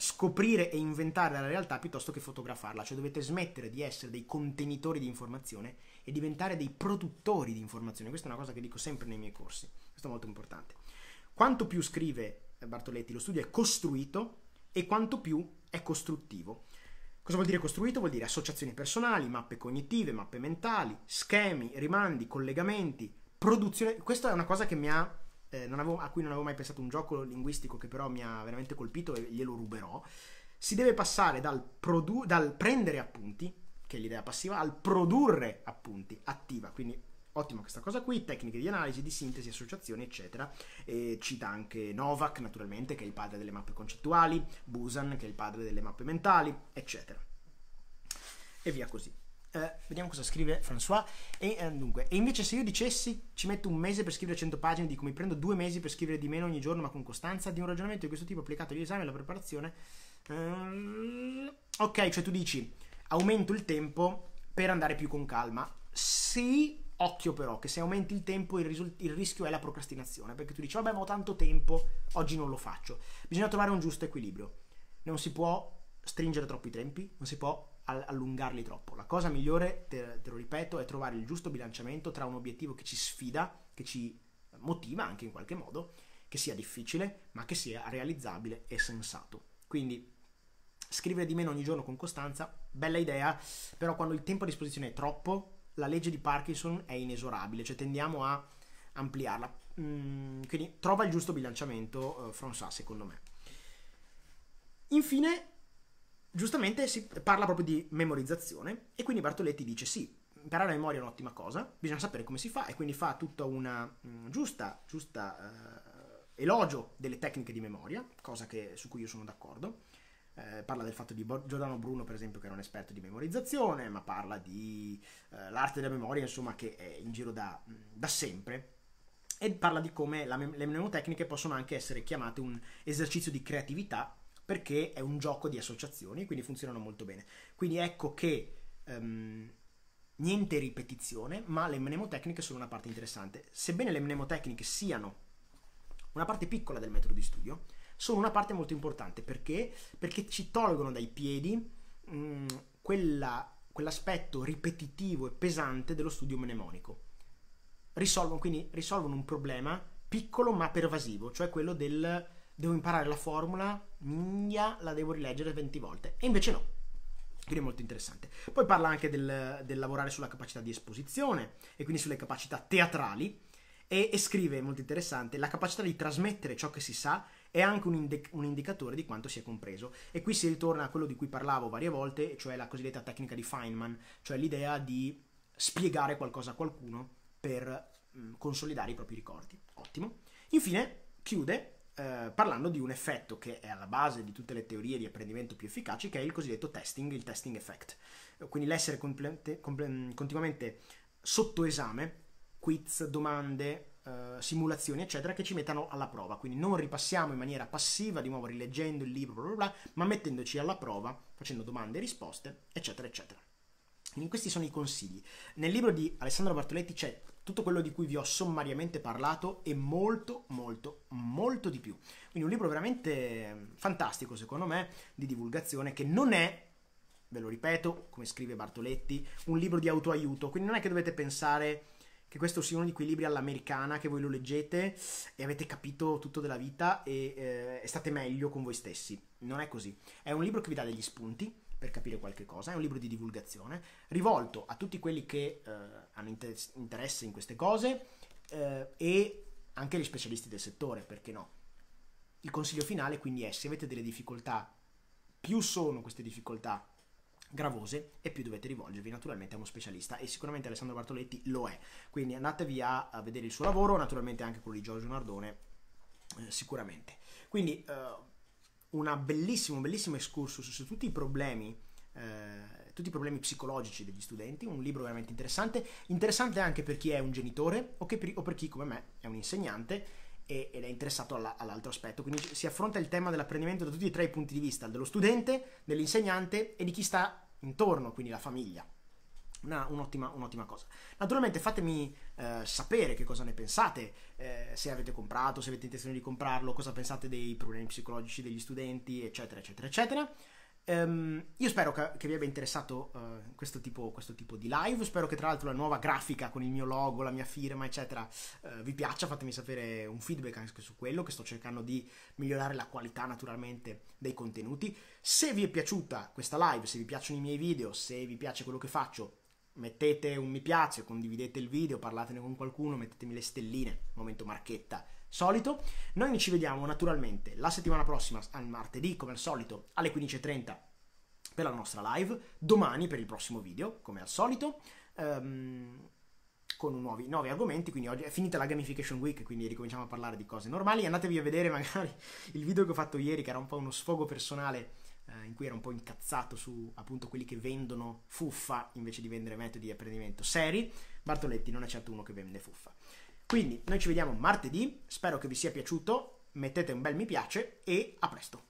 S1: scoprire e inventare la realtà piuttosto che fotografarla, cioè dovete smettere di essere dei contenitori di informazione e diventare dei produttori di informazione. Questa è una cosa che dico sempre nei miei corsi, questo è molto importante. Quanto più scrive eh, Bartoletti, lo studio è costruito e quanto più è costruttivo. Cosa vuol dire costruito? Vuol dire associazioni personali, mappe cognitive, mappe mentali, schemi, rimandi, collegamenti, produzione. Questa è una cosa che mi ha eh, avevo, a cui non avevo mai pensato un gioco linguistico che però mi ha veramente colpito e glielo ruberò, si deve passare dal, produ- dal prendere appunti, che è l'idea passiva, al produrre appunti, attiva, quindi Ottima questa cosa qui, tecniche di analisi, di sintesi, associazioni, eccetera. E cita anche Novak, naturalmente, che è il padre delle mappe concettuali, Busan, che è il padre delle mappe mentali, eccetera. E via così. Eh, vediamo cosa scrive François. E eh, dunque, e invece se io dicessi ci metto un mese per scrivere 100 pagine, dico mi prendo due mesi per scrivere di meno ogni giorno, ma con costanza, di un ragionamento di questo tipo applicato agli esami e alla preparazione. Ehm, ok, cioè tu dici aumento il tempo per andare più con calma. Sì, occhio però, che se aumenti il tempo il, risult- il rischio è la procrastinazione, perché tu dici vabbè avevo tanto tempo, oggi non lo faccio. Bisogna trovare un giusto equilibrio. Non si può stringere troppi tempi, non si può allungarli troppo. La cosa migliore, te, te, lo ripeto, è trovare il giusto bilanciamento tra un obiettivo che ci sfida, che ci motiva anche in qualche modo, che sia difficile, ma che sia realizzabile e sensato. Quindi scrivere di meno ogni giorno con costanza, bella idea, però quando il tempo a disposizione è troppo, la legge di Parkinson è inesorabile, cioè tendiamo a ampliarla. Mm, quindi trova il giusto bilanciamento, eh, François, secondo me. Infine, giustamente si parla proprio di memorizzazione e quindi Bartoletti dice sì, imparare la memoria è un'ottima cosa, bisogna sapere come si fa e quindi fa tutta una mh, mm, giusta, giusta eh, elogio delle tecniche di memoria, cosa che, su cui io sono d'accordo. Eh, parla del fatto di Bo- Giordano Bruno, per esempio, che era un esperto di memorizzazione, ma parla di eh, l'arte della memoria, insomma, che è in giro da, mm, da sempre. E parla di come me- le mnemotecniche possono anche essere chiamate un esercizio di creatività perché è un gioco di associazioni, quindi funzionano molto bene. Quindi ecco che um, niente ripetizione, ma le mnemotecniche sono una parte interessante. Sebbene le mnemotecniche siano una parte piccola del metodo di studio, sono una parte molto importante perché, perché ci tolgono dai piedi mh, mm, quella, quell'aspetto ripetitivo e pesante dello studio mnemonico. Risolvono quindi risolvono un problema piccolo ma pervasivo, cioè quello del devo imparare la formula, minchia, la devo rileggere 20 volte. E invece no. Quindi è molto interessante. Poi parla anche del, del lavorare sulla capacità di esposizione e quindi sulle capacità teatrali. E, e scrive, molto interessante, la capacità di trasmettere ciò che si sa è anche un, indi- un, indicatore di quanto si è compreso. E qui si ritorna a quello di cui parlavo varie volte, cioè la cosiddetta tecnica di Feynman, cioè l'idea di spiegare qualcosa a qualcuno per mh, consolidare i propri ricordi. Ottimo. Infine, chiude eh, parlando di un effetto che è alla base di tutte le teorie di apprendimento più efficaci, che è il cosiddetto testing, il testing effect. Quindi l'essere complete, comple- continuamente sotto esame, quiz, domande, eh, simulazioni, eccetera, che ci mettano alla prova. Quindi non ripassiamo in maniera passiva, di nuovo rileggendo il libro, bla bla bla, ma mettendoci alla prova, facendo domande e risposte, eccetera, eccetera. Quindi questi sono i consigli. Nel libro di Alessandro Bartoletti c'è tutto quello di cui vi ho sommariamente parlato e molto molto molto di più. Quindi un libro veramente mm, fantastico secondo me di divulgazione che non è ve lo ripeto, come scrive Bartoletti, un libro di autoaiuto, quindi non è che dovete pensare che questo sia uno di quei libri all'americana che voi lo leggete e avete capito tutto della vita e eh, state meglio con voi stessi. Non è così. È un libro che vi dà degli spunti, per capire qualche cosa, è un libro di divulgazione rivolto a tutti quelli che eh, hanno interesse in queste cose eh, e anche gli specialisti del settore, perché no? Il consiglio finale quindi è se avete delle difficoltà, più sono queste difficoltà gravose e più dovete rivolgervi naturalmente a uno specialista e sicuramente Alessandro Bartoletti lo è. Quindi andatevi a, a vedere il suo lavoro, naturalmente anche quello di Giorgio Nardone, eh, sicuramente. Quindi eh, una bellissima, bellissimo escursus su tutti i problemi eh, tutti i problemi psicologici degli studenti, un libro veramente interessante, interessante anche per chi è un genitore o, per, o per, chi come me è un insegnante e, ed è interessato alla, all'altro aspetto, quindi si affronta il tema dell'apprendimento da tutti e tre i punti di vista, dello studente, dell'insegnante e di chi sta intorno, quindi la famiglia. Una, un'ottima, un'ottima, cosa. Naturalmente fatemi eh, sapere che cosa ne pensate, eh, se avete comprato, se avete intenzione di comprarlo, cosa pensate dei problemi psicologici degli studenti, eccetera, eccetera, eccetera. Um, io spero che, che, vi abbia interessato uh, questo, tipo, questo, tipo, di live. Spero che tra l'altro la nuova grafica con il mio logo, la mia firma, eccetera, uh, vi piaccia. Fatemi sapere un feedback anche su quello, che sto cercando di migliorare la qualità naturalmente dei contenuti. Se vi è piaciuta questa live, se vi piacciono i miei video, se vi piace quello che faccio, mettete un mi piace, condividete il video, parlatene con qualcuno, mettetemi le stelline, momento marchetta solito. Noi ci vediamo naturalmente la settimana prossima, al martedì come al solito, alle 15.30 per la nostra live, domani per il prossimo video, come al solito. Um, con nuovi, nuovi, argomenti. Quindi oggi è finita la gamification week, quindi ricominciamo a parlare di cose normali. Andatevi a vedere magari il video che ho fatto ieri, che era un po' uno sfogo personale eh, in cui era un po' incazzato su appunto quelli che vendono fuffa invece di vendere metodi di apprendimento seri, Bartoletti non è certo uno che vende fuffa. Quindi noi ci vediamo martedì, spero che vi sia piaciuto, mettete un bel mi piace e a presto.